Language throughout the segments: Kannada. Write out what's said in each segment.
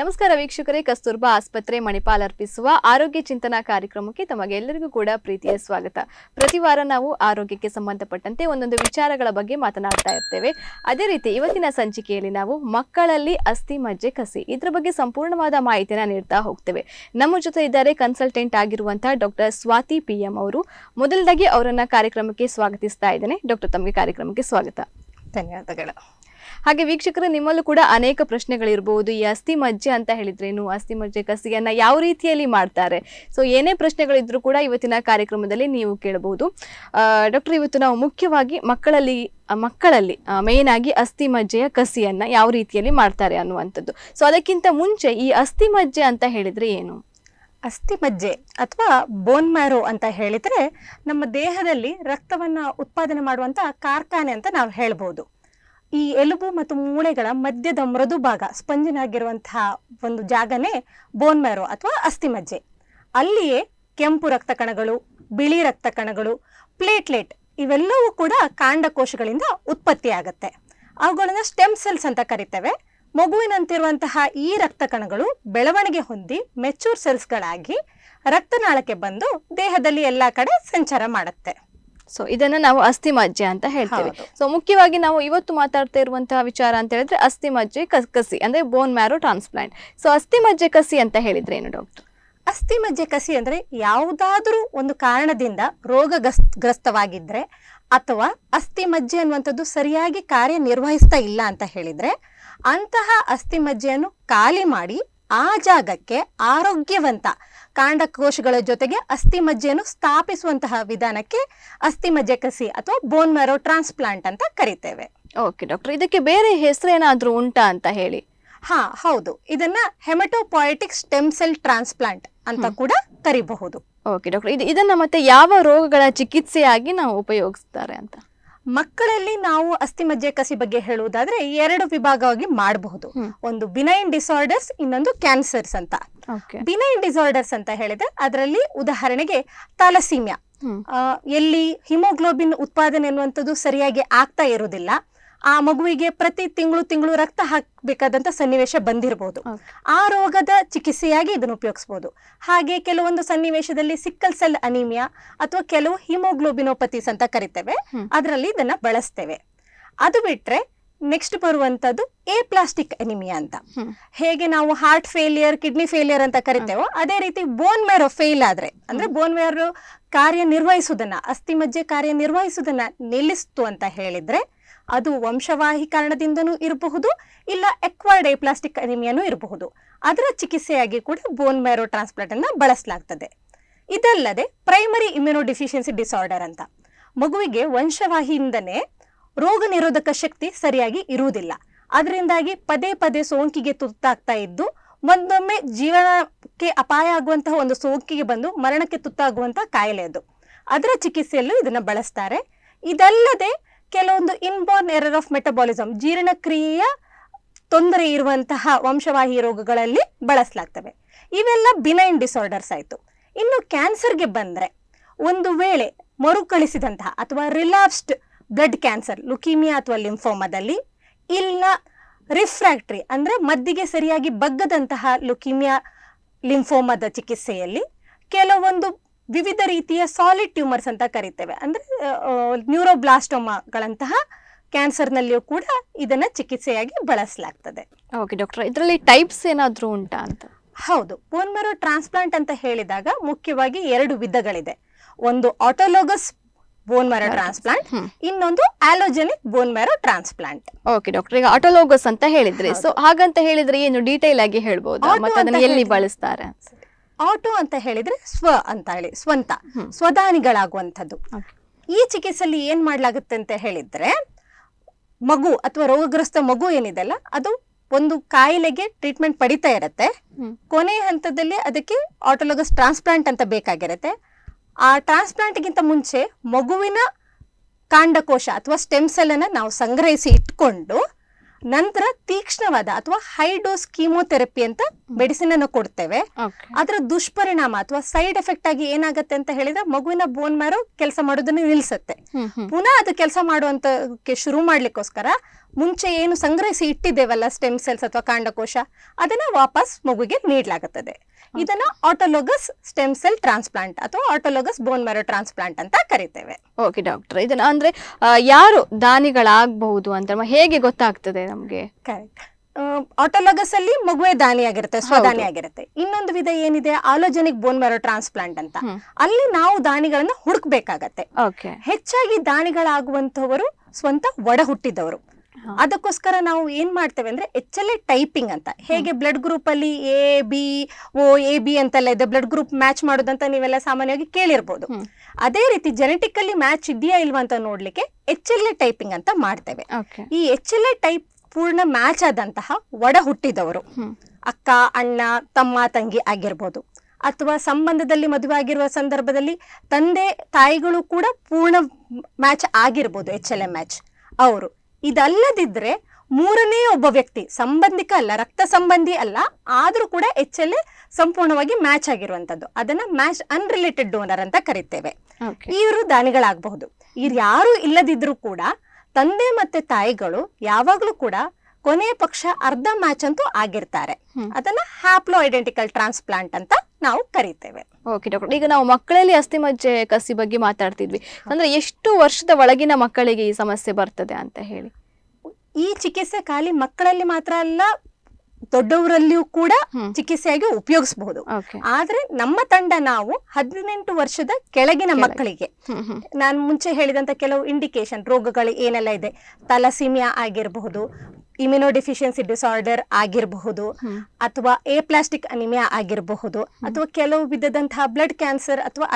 ನಮಸ್ಕಾರ ವೀಕ್ಷಕರೇ ಕಸ್ತೂರ್ಬಾ ಆಸ್ಪತ್ರೆ ಮಣಿಪಾಲ್ ಅರ್ಪಿಸುವ ಆರೋಗ್ಯ ಚಿಂತನಾ ಕಾರ್ಯಕ್ರಮಕ್ಕೆ ತಮಗೆಲ್ಲರಿಗೂ ಕೂಡ ಪ್ರೀತಿಯ ಸ್ವಾಗತ ಪ್ರತಿ ವಾರ ನಾವು ಆರೋಗ್ಯಕ್ಕೆ ಸಂಬಂಧಪಟ್ಟಂತೆ ಒಂದೊಂದು ವಿಚಾರಗಳ ಬಗ್ಗೆ ಮಾತನಾಡ್ತಾ ಇರ್ತೇವೆ ಅದೇ ರೀತಿ ಇವತ್ತಿನ ಸಂಚಿಕೆಯಲ್ಲಿ ನಾವು ಮಕ್ಕಳಲ್ಲಿ ಅಸ್ಥಿ ಮಜ್ಜೆ ಕಸಿ ಇದರ ಬಗ್ಗೆ ಸಂಪೂರ್ಣವಾದ ಮಾಹಿತಿನ ನೀಡ್ತಾ ಹೋಗ್ತೇವೆ ನಮ್ಮ ಜೊತೆ ಇದ್ದಾರೆ ಕನ್ಸಲ್ಟೆಂಟ್ ಆಗಿರುವಂತಹ ಡಾಕ್ಟರ್ ಸ್ವಾತಿ ಪಿ ಅವರು ಮೊದಲದಾಗಿ ಅವರನ್ನ ಕಾರ್ಯಕ್ರಮಕ್ಕೆ ಸ್ವಾಗತಿಸ್ತಾ ಇದ್ದೇನೆ ಡಾಕ್ಟರ್ ತಮಗೆ ಕಾರ್ಯಕ್ರಮಕ್ಕೆ ಸ್ವಾಗತ ಧನ್ಯವಾದಗಳು ಹಾಗೆ ವೀಕ್ಷಕರು ನಿಮ್ಮಲ್ಲೂ ಕೂಡ ಅನೇಕ ಪ್ರಶ್ನೆಗಳಿರಬಹುದು ಈ ಅಸ್ಥಿ ಮಜ್ಜೆ ಅಂತ ಹೇಳಿದ್ರೇನು ಅಸ್ಥಿ ಮಜ್ಜೆ ಕಸಿಯನ್ನ ಯಾವ ರೀತಿಯಲ್ಲಿ ಮಾಡ್ತಾರೆ ಸೊ ಏನೇ ಪ್ರಶ್ನೆಗಳಿದ್ರು ಕೂಡ ಇವತ್ತಿನ ಕಾರ್ಯಕ್ರಮದಲ್ಲಿ ನೀವು ಕೇಳಬಹುದು ಡಾಕ್ಟರ್ ಇವತ್ತು ನಾವು ಮುಖ್ಯವಾಗಿ ಮಕ್ಕಳಲ್ಲಿ ಮಕ್ಕಳಲ್ಲಿ ಮೇನ್ ಆಗಿ ಅಸ್ಥಿ ಮಜ್ಜೆಯ ಕಸಿಯನ್ನ ಯಾವ ರೀತಿಯಲ್ಲಿ ಮಾಡ್ತಾರೆ ಅನ್ನುವಂಥದ್ದು ಸೊ ಅದಕ್ಕಿಂತ ಮುಂಚೆ ಈ ಅಸ್ಥಿ ಮಜ್ಜೆ ಅಂತ ಹೇಳಿದ್ರೆ ಏನು ಅಸ್ಥಿ ಮಜ್ಜೆ ಅಥವಾ ಬೋನ್ ಮ್ಯಾರೋ ಅಂತ ಹೇಳಿದ್ರೆ ನಮ್ಮ ದೇಹದಲ್ಲಿ ರಕ್ತವನ್ನು ಉತ್ಪಾದನೆ ಮಾಡುವಂತ ಕಾರ್ಖಾನೆ ಅಂತ ನಾವು ಹೇಳ್ಬೋದು ಈ ಎಲುಬು ಮತ್ತು ಮೂಳೆಗಳ ಮಧ್ಯದ ಮೃದು ಭಾಗ ಒಂದು ಜಾಗನೇ ಬೋನ್ ಮ್ಯಾರೋ ಅಥವಾ ಅಸ್ಥಿಮಜ್ಜೆ ಅಲ್ಲಿಯೇ ಕೆಂಪು ರಕ್ತ ಕಣಗಳು ಬಿಳಿ ರಕ್ತ ಕಣಗಳು ಪ್ಲೇಟ್ಲೆಟ್ ಇವೆಲ್ಲವೂ ಕೂಡ ಕಾಂಡಕೋಶಗಳಿಂದ ಆಗುತ್ತೆ ಅವುಗಳನ್ನು ಸ್ಟೆಮ್ ಸೆಲ್ಸ್ ಅಂತ ಕರಿತೇವೆ ಮಗುವಿನಂತಿರುವಂತಹ ಈ ರಕ್ತ ಕಣಗಳು ಬೆಳವಣಿಗೆ ಹೊಂದಿ ಮೆಚೂರ್ ಸೆಲ್ಸ್ಗಳಾಗಿ ರಕ್ತನಾಳಕ್ಕೆ ಬಂದು ದೇಹದಲ್ಲಿ ಎಲ್ಲ ಕಡೆ ಸಂಚಾರ ಮಾಡುತ್ತೆ ಸೊ ಇದನ್ನ ನಾವು ಅಸ್ಥಿಮಜ್ಜೆ ಅಂತ ಹೇಳ್ತೇವೆ ಸೊ ಮುಖ್ಯವಾಗಿ ನಾವು ಇವತ್ತು ಮಾತಾಡ್ತಾ ಇರುವಂತಹ ವಿಚಾರ ಅಂತ ಹೇಳಿದ್ರೆ ಅಸ್ಥಿಮಜ್ಜೆ ಕಸಿ ಅಂದ್ರೆ ಬೋನ್ ಮ್ಯಾರೋ ಟ್ರಾನ್ಸ್ಪ್ಲಾಂಟ್ ಸೊ ಅಸ್ಥಿಮಜ್ಜೆ ಕಸಿ ಅಂತ ಹೇಳಿದ್ರೆ ಏನು ಡಾಕ್ಟರ್ ಅಸ್ಥಿಮಜ್ಜೆ ಕಸಿ ಅಂದ್ರೆ ಯಾವುದಾದ್ರೂ ಒಂದು ಕಾರಣದಿಂದ ರೋಗ ಗ್ರಸ್ತವಾಗಿದ್ರೆ ಅಥವಾ ಅಸ್ಥಿಮಜ್ಜೆ ಅನ್ನುವಂಥದ್ದು ಸರಿಯಾಗಿ ಕಾರ್ಯನಿರ್ವಹಿಸ್ತಾ ಇಲ್ಲ ಅಂತ ಹೇಳಿದ್ರೆ ಅಂತಹ ಅಸ್ಥಿಮಜ್ಜೆಯನ್ನು ಖಾಲಿ ಮಾಡಿ ಆ ಜಾಗಕ್ಕೆ ಆರೋಗ್ಯವಂತ ಕಾಂಡಕೋಶಗಳ ಜೊತೆಗೆ ಅಸ್ಥಿಮಜ್ಜೆಯನ್ನು ಸ್ಥಾಪಿಸುವಂತಹ ವಿಧಾನಕ್ಕೆ ಅಸ್ಥಿಮಜ್ಜೆ ಕಸಿ ಅಥವಾ ಬೋನ್ ಮ್ಯಾರೋ ಟ್ರಾನ್ಸ್ಪ್ಲಾಂಟ್ ಅಂತ ಕರಿತೇವೆ ಓಕೆ ಡಾಕ್ಟರ್ ಇದಕ್ಕೆ ಬೇರೆ ಹೆಸರು ಏನಾದರೂ ಉಂಟಾ ಅಂತ ಹೇಳಿ ಹಾ ಹೌದು ಇದನ್ನ ಹೆಮಟೋಪಾಯಿಟಿಕ್ ಸ್ಟೆಮ್ ಸೆಲ್ ಟ್ರಾನ್ಸ್ಪ್ಲಾಂಟ್ ಅಂತ ಕೂಡ ಕರಿಬಹುದು ಓಕೆ ಡಾಕ್ಟರ್ ಇದನ್ನ ಮತ್ತೆ ಯಾವ ರೋಗಗಳ ಚಿಕಿತ್ಸೆಯಾಗಿ ನಾವು ಉಪಯೋಗಿಸ್ತಾರೆ ಅಂತ ಮಕ್ಕಳಲ್ಲಿ ನಾವು ಅಸ್ಥಿಮಜ್ಜೆ ಕಸಿ ಬಗ್ಗೆ ಹೇಳುವುದಾದ್ರೆ ಎರಡು ವಿಭಾಗವಾಗಿ ಮಾಡಬಹುದು ಒಂದು ಬಿನೈನ್ ಡಿಸಾರ್ಡರ್ಸ್ ಇನ್ನೊಂದು ಕ್ಯಾನ್ಸರ್ಸ್ ಅಂತ ಬಿನೈನ್ ಡಿಸಾರ್ಡರ್ಸ್ ಅಂತ ಹೇಳಿದ್ರೆ ಅದರಲ್ಲಿ ಉದಾಹರಣೆಗೆ ತಲಸೀಮ್ಯಾ ಎಲ್ಲಿ ಹಿಮೋಗ್ಲೋಬಿನ್ ಉತ್ಪಾದನೆ ಅನ್ನುವಂಥದ್ದು ಸರಿಯಾಗಿ ಆಗ್ತಾ ಇರುವುದಿಲ್ಲ ಆ ಮಗುವಿಗೆ ಪ್ರತಿ ತಿಂಗಳು ತಿಂಗಳು ರಕ್ತ ಹಾಕಬೇಕಾದಂತ ಸನ್ನಿವೇಶ ಬಂದಿರಬಹುದು ಆ ರೋಗದ ಚಿಕಿತ್ಸೆಯಾಗಿ ಇದನ್ನು ಉಪಯೋಗಿಸಬಹುದು ಹಾಗೆ ಕೆಲವೊಂದು ಸನ್ನಿವೇಶದಲ್ಲಿ ಸಿಕ್ಕಲ್ ಸೆಲ್ ಅನಿಮಿಯಾ ಅಥವಾ ಕೆಲವು ಹಿಮೋಗ್ಲೋಬಿನೋಪತೀಸ್ ಅಂತ ಕರಿತೇವೆ ಅದರಲ್ಲಿ ಇದನ್ನ ಬಳಸ್ತೇವೆ ಅದು ಬಿಟ್ರೆ ನೆಕ್ಸ್ಟ್ ಬರುವಂತದ್ದು ಎ ಪ್ಲಾಸ್ಟಿಕ್ ಅನಿಮಿಯಾ ಅಂತ ಹೇಗೆ ನಾವು ಹಾರ್ಟ್ ಫೇಲಿಯರ್ ಕಿಡ್ನಿ ಫೇಲಿಯರ್ ಅಂತ ಕರಿತೇವೋ ಅದೇ ರೀತಿ ಬೋನ್ ಮೇರೋ ಫೇಲ್ ಆದ್ರೆ ಅಂದ್ರೆ ಬೋನ್ ಮೇರೋ ಕಾರ್ಯನಿರ್ವಹಿಸುವುದನ್ನ ಅಸ್ಥಿಮಜ್ಜೆ ಕಾರ್ಯನಿರ್ವಹಿಸುವುದನ್ನ ನಿಲ್ಲಿಸ್ತು ಅಂತ ಹೇಳಿದ್ರೆ ಅದು ವಂಶವಾಹಿ ಕಾರಣದಿಂದನೂ ಇರಬಹುದು ಇಲ್ಲ ಎಕ್ವರ್ಡ್ ಏಪ್ಲಾಸ್ಟಿಕ್ ಅನಿಮಿಯಾನೂ ಇರಬಹುದು ಅದರ ಚಿಕಿತ್ಸೆಯಾಗಿ ಕೂಡ ಬೋನ್ ಮ್ಯಾರೋ ಟ್ರಾನ್ಸ್ಪ್ಲಾಂಟ್ ಅನ್ನು ಬಳಸಲಾಗ್ತದೆ ಇದಲ್ಲದೆ ಪ್ರೈಮರಿ ಇಮ್ಯುನೋ ಡಿಫಿಷಿಯನ್ಸಿ ಡಿಸಾರ್ಡರ್ ಅಂತ ಮಗುವಿಗೆ ವಂಶವಾಹಿಯಿಂದನೇ ರೋಗ ನಿರೋಧಕ ಶಕ್ತಿ ಸರಿಯಾಗಿ ಇರುವುದಿಲ್ಲ ಅದರಿಂದಾಗಿ ಪದೇ ಪದೇ ಸೋಂಕಿಗೆ ತುತ್ತಾಗ್ತಾ ಇದ್ದು ಒಂದೊಮ್ಮೆ ಜೀವನಕ್ಕೆ ಅಪಾಯ ಆಗುವಂತಹ ಒಂದು ಸೋಂಕಿಗೆ ಬಂದು ಮರಣಕ್ಕೆ ತುತ್ತಾಗುವಂತಹ ಕಾಯಿಲೆ ಅದು ಅದರ ಚಿಕಿತ್ಸೆಯಲ್ಲೂ ಇದನ್ನು ಬಳಸ್ತಾರೆ ಇದಲ್ಲದೆ ಕೆಲವೊಂದು ಇನ್ಬೋರ್ನ್ ಎರರ್ ಆಫ್ ಮೆಟಬಾಲಿಸಮ್ ಜೀರ್ಣಕ್ರಿಯೆಯ ತೊಂದರೆ ಇರುವಂತಹ ವಂಶವಾಹಿ ರೋಗಗಳಲ್ಲಿ ಬಳಸಲಾಗ್ತವೆ ಇವೆಲ್ಲ ಬಿನೈನ್ ಡಿಸಾರ್ಡರ್ಸ್ ಆಯಿತು ಇನ್ನು ಕ್ಯಾನ್ಸರ್ಗೆ ಬಂದರೆ ಒಂದು ವೇಳೆ ಮರುಕಳಿಸಿದಂತಹ ಅಥವಾ ರಿಲ್ಯಾಪ್ಸ್ಡ್ ಬ್ಲಡ್ ಕ್ಯಾನ್ಸರ್ ಲುಕೀಮಿಯಾ ಅಥವಾ ಲಿಂಫೋಮಾದಲ್ಲಿ ಇಲ್ಲ ರಿಫ್ರಾಕ್ಟ್ರಿ ಅಂದರೆ ಮದ್ದಿಗೆ ಸರಿಯಾಗಿ ಬಗ್ಗದಂತಹ ಲುಕೀಮಿಯಾ ಲಿಂಫೋಮಾದ ಚಿಕಿತ್ಸೆಯಲ್ಲಿ ಕೆಲವೊಂದು ವಿವಿಧ ರೀತಿಯ ಸಾಲಿಡ್ ಟ್ಯೂಮರ್ಸ್ ಅಂತ ಕರಿತೇವೆ ಅಂದರೆ ನ್ಯೂರೋಬ್ಲಾಸ್ಟೋಮಾಗಳಂತಹ ಕ್ಯಾನ್ಸರ್ನಲ್ಲಿಯೂ ಕೂಡ ಇದನ್ನ ಚಿಕಿತ್ಸೆಯಾಗಿ ಬಳಸಲಾಗ್ತದೆ ಓಕೆ ಡಾಕ್ಟರ್ ಇದರಲ್ಲಿ ಟೈಪ್ಸ್ ಏನಾದರೂ ಉಂಟಾ ಅಂತ ಹೌದು ಬೋನ್ ಟ್ರಾನ್ಸ್ಪ್ಲಾಂಟ್ ಅಂತ ಹೇಳಿದಾಗ ಮುಖ್ಯವಾಗಿ ಎರಡು ವಿಧಗಳಿದೆ ಒಂದು ಆಟೋಲೋಗಸ್ ಬೋನ್ ಮ್ಯಾರೋ ಟ್ರಾನ್ಸ್ಪ್ಲಾಂಟ್ ಇನ್ನೊಂದು allogeneic bone marrow transplant okay doctor ಈಗ ಆಟೋಲೋಗಸ್ ಅಂತ ಹೇಳಿದ್ರಿ ಸೊ ಹಾಗಂತ ಹೇಳಿದ್ರೆ ಏನು ಡೀಟೇಲ್ ಆಗಿ ಹೇಳ್ಬೋದು ಎಲ್ಲಿ ಬಳಸ್ತಾರೆ ಆಟೋ ಅಂತ ಹೇಳಿದ್ರೆ ಸ್ವ ಅಂತ ಹೇಳಿ ಸ್ವಂತ ಸ್ವದಾನಿಗಳಾಗುವಂಥದ್ದು ಈ ಚಿಕಿತ್ಸೆಯಲ್ಲಿ ಏನ್ ಮಾಡ್ಲಾಗುತ್ತೆ ಅಂತ ಹೇಳಿದ್ರೆ ಮಗು ಅಥವಾ ರೋಗಗ್ರಸ್ತ ಮಗು ಏನಿದೆಲ್ಲ ಅದು ಒಂದು ಕಾಯಿಲೆಗೆ ಟ್ರೀಟ್ಮೆಂಟ್ ಪಡಿತಾ ಇರತ್ತೆ ಕೊನೆಯ ಹಂತದಲ್ಲಿ ಅದಕ್ಕೆ ಆಟೋಲೋಗಸ್ ಟ್ರಾನ್ಸ್ಪ್ಲಾಂಟ್ ಅಂತ ಬೇಕಾಗಿರತ್ತೆ ಆ ಗಿಂತ ಮುಂಚೆ ಮಗುವಿನ ಕಾಂಡಕೋಶ ಅಥವಾ ಸ್ಟೆಮ್ ಅನ್ನ ನಾವು ಸಂಗ್ರಹಿಸಿ ಇಟ್ಕೊಂಡು ನಂತರ ತೀಕ್ಷ್ಣವಾದ ಅಥವಾ ಹೈ ಡೋಸ್ ಕೀಮೋಥೆರಪಿ ಅಂತ ಮೆಡಿಸಿನ್ ಅನ್ನು ಕೊಡ್ತೇವೆ ಅದರ ದುಷ್ಪರಿಣಾಮ ಅಥವಾ ಸೈಡ್ ಎಫೆಕ್ಟ್ ಆಗಿ ಏನಾಗುತ್ತೆ ಅಂತ ಹೇಳಿದ್ರೆ ಮಗುವಿನ ಬೋನ್ ಮ್ಯಾರೋ ಕೆಲಸ ಮಾಡೋದನ್ನು ನಿಲ್ಲಿಸುತ್ತೆ ಪುನಃ ಅದು ಕೆಲಸ ಮಾಡುವಂತಕ್ಕೆ ಶುರು ಮಾಡ್ಲಿಕ್ಕೋಸ್ಕರ ಮುಂಚೆ ಏನು ಸಂಗ್ರಹಿಸಿ ಇಟ್ಟಿದ್ದೇವಲ್ಲ ಸ್ಟೆಮ್ ಸೆಲ್ಸ್ ಅಥವಾ ಕಾಂಡಕೋಶ ಅದನ್ನ ವಾಪಸ್ ಮಗುಗೆ ನೀಡಲಾಗುತ್ತದೆ ಇದನ್ನ ಆಟೋಲೋಗಸ್ ಸ್ಟೆಮ್ ಸೆಲ್ ಟ್ರಾನ್ಸ್ಪ್ಲಾಂಟ್ ಅಥವಾ ಆಟೋಲೋಗಸ್ ಬೋನ್ ಮೆರೋ ಟ್ರಾನ್ಸ್ಪ್ಲಾಂಟ್ ಅಂತ ಕರಿತೇವೆ ಓಕೆ ಡಾಕ್ಟರ್ ಇದನ್ನ ಅಂದ್ರೆ ಯಾರು ದಾನಿಗಳಾಗಬಹುದು ಅಂತ ಹೇಗೆ ಗೊತ್ತಾಗ್ತದೆ ನಮಗೆ ಕರೆಕ್ಟ್ ಆಟೋಲಗಸ್ ಅಲ್ಲಿ ಮಗುವೆ ದಾನಿ ಆಗಿರುತ್ತೆ ಸ್ವದಾನಿ ಆಗಿರುತ್ತೆ ಇನ್ನೊಂದು ವಿಧ ಏನಿದೆ ಆಲೋಜನಿಕ್ ಬೋನ್ ಮ್ಯಾರೋ ಟ್ರಾನ್ಸ್ಪ್ಲಾಂಟ್ ಅಂತ ಅಲ್ಲಿ ನಾವು ದಾನಿಗಳನ್ನ ಹುಡುಕ್ಬೇಕಾಗತ್ತೆ ಹೆಚ್ಚಾಗಿ ದಾನಿಗಳಾಗುವಂತವರು ಸ್ವಂತ ಒಡ ಹುಟ್ಟಿದವರು ಅದಕ್ಕೋಸ್ಕರ ನಾವು ಏನ್ ಮಾಡ್ತೇವೆ ಅಂದ್ರೆ ಎಚ್ ಎಲ್ ಎ ಟೈಪಿಂಗ್ ಅಂತ ಹೇಗೆ ಬ್ಲಡ್ ಗ್ರೂಪ್ ಅಲ್ಲಿ A B O A B ಅಂತೆಲ್ಲ ಇದೆ ಬ್ಲಡ್ ಗ್ರೂಪ್ ಮ್ಯಾಚ್ ಮಾಡೋದಂತ ನೀವೆಲ್ಲ ಸಾಮಾನ್ಯವಾಗಿ ಕೇಳಿರ್ಬೋದು ಅದೇ ರೀತಿ ಜೆನೆಟಿಕಲಿ ಮ್ಯಾಚ್ ಇದೆಯಾ ಇಲ್ವಾ ಅಂತ ನೋಡ್ಲಿಕ್ಕೆ ಎಚ್ ಎಲ್ ಎ ಟೈಪಿಂಗ್ ಅಂತ ಮಾಡ್ತೇವೆ ಈ ಎಚ್ ಎಲ್ ಎ ಟೈಪ್ ಪೂರ್ಣ ಮ್ಯಾಚ್ ಆದಂತಹ ಒಡ ಹುಟ್ಟಿದವರು ಅಕ್ಕ ಅಣ್ಣ ತಮ್ಮ ತಂಗಿ ಆಗಿರ್ಬೋದು ಅಥವಾ ಸಂಬಂಧದಲ್ಲಿ ಮದುವೆ ಆಗಿರುವ ಸಂದರ್ಭದಲ್ಲಿ ತಂದೆ ತಾಯಿಗಳು ಕೂಡ ಪೂರ್ಣ ಮ್ಯಾಚ್ ಆಗಿರ್ಬೋದು ಎಚ್ ಎಲ್ ಎ ಮ್ಯಾಚ್ ಅವರು ಇದಲ್ಲದಿದ್ರೆ ಮೂರನೇ ಒಬ್ಬ ವ್ಯಕ್ತಿ ಸಂಬಂಧಿಕ ಅಲ್ಲ ರಕ್ತ ಸಂಬಂಧಿ ಅಲ್ಲ ಆದರೂ ಕೂಡ ಎಚ್ ಎಲ್ ಎ ಸಂಪೂರ್ಣವಾಗಿ ಮ್ಯಾಚ್ ಆಗಿರುವಂತದ್ದು ಅದನ್ನ ಮ್ಯಾಚ್ ಅನ್ರಿಲೇಟೆಡ್ ಡೋನರ್ ಅಂತ ಕರಿತೇವೆ ಇವರು ದಾನಿಗಳಾಗಬಹುದು ಇವ್ರು ಯಾರು ಇಲ್ಲದಿದ್ರೂ ಕೂಡ ತಂದೆ ಮತ್ತೆ ತಾಯಿಗಳು ಯಾವಾಗಲೂ ಕೂಡ ಕೊನೆಯ ಪಕ್ಷ ಅರ್ಧ ಮ್ಯಾಚ್ ಅಂತೂ ಆಗಿರ್ತಾರೆ ಅದನ್ನ ಹ್ಯಾಪ್ಲೋ ಐಡೆಂಟಿಕಲ್ ಟ್ರಾನ್ಸ್ಪ್ಲಾಂಟ್ ಅಂತ ನಾವು ಕರಿತೇವೆ ಓಕೆ ಡಾಕ್ಟರ್ ಈಗ ನಾವು ಮಕ್ಕಳಲ್ಲಿ ಅಸ್ಥಿಮಜ್ಜೆ ಕಸಿ ಬಗ್ಗೆ ಮಾತಾಡ್ತಿದ್ವಿ ಅಂದ್ರೆ ಎಷ್ಟು ವರ್ಷದ ಒಳಗಿನ ಮಕ್ಕಳಿಗೆ ಈ ಸಮಸ್ಯೆ ಬರ್ತದೆ ಅಂತ ಹೇಳಿ ಈ ಚಿಕಿತ್ಸೆ ಖಾಲಿ ಮಕ್ಕಳಲ್ಲಿ ಮಾತ್ರ ಅಲ್ಲ ದೊಡ್ಡವರಲ್ಲಿಯೂ ಕೂಡ ಚಿಕಿತ್ಸೆಯಾಗಿ ಉಪಯೋಗಿಸಬಹುದು ಆದ್ರೆ ನಮ್ಮ ತಂಡ ನಾವು ಹದಿನೆಂಟು ವರ್ಷದ ಕೆಳಗಿನ ಮಕ್ಕಳಿಗೆ ನಾನು ಮುಂಚೆ ಹೇಳಿದಂತ ಕೆಲವು ಇಂಡಿಕೇಶನ್ ರೋಗಗಳು ಏನೆಲ್ಲ ಇದೆ ತಲಸೀಮಿಯಾ ಆಗಿರಬಹುದು ಡಿಫಿಶಿಯನ್ಸಿ ಡಿಸಾರ್ಡರ್ ಆಗಿರಬಹುದು ಅಥವಾ ಎ ಪ್ಲಾಸ್ಟಿಕ್ ಅನಿಮಿಯಾ ಆಗಿರಬಹುದು ಅಥವಾ ಕೆಲವು ವಿಧದಂತಹ ಬ್ಲಡ್ ಕ್ಯಾನ್ಸರ್ ಅಥವಾ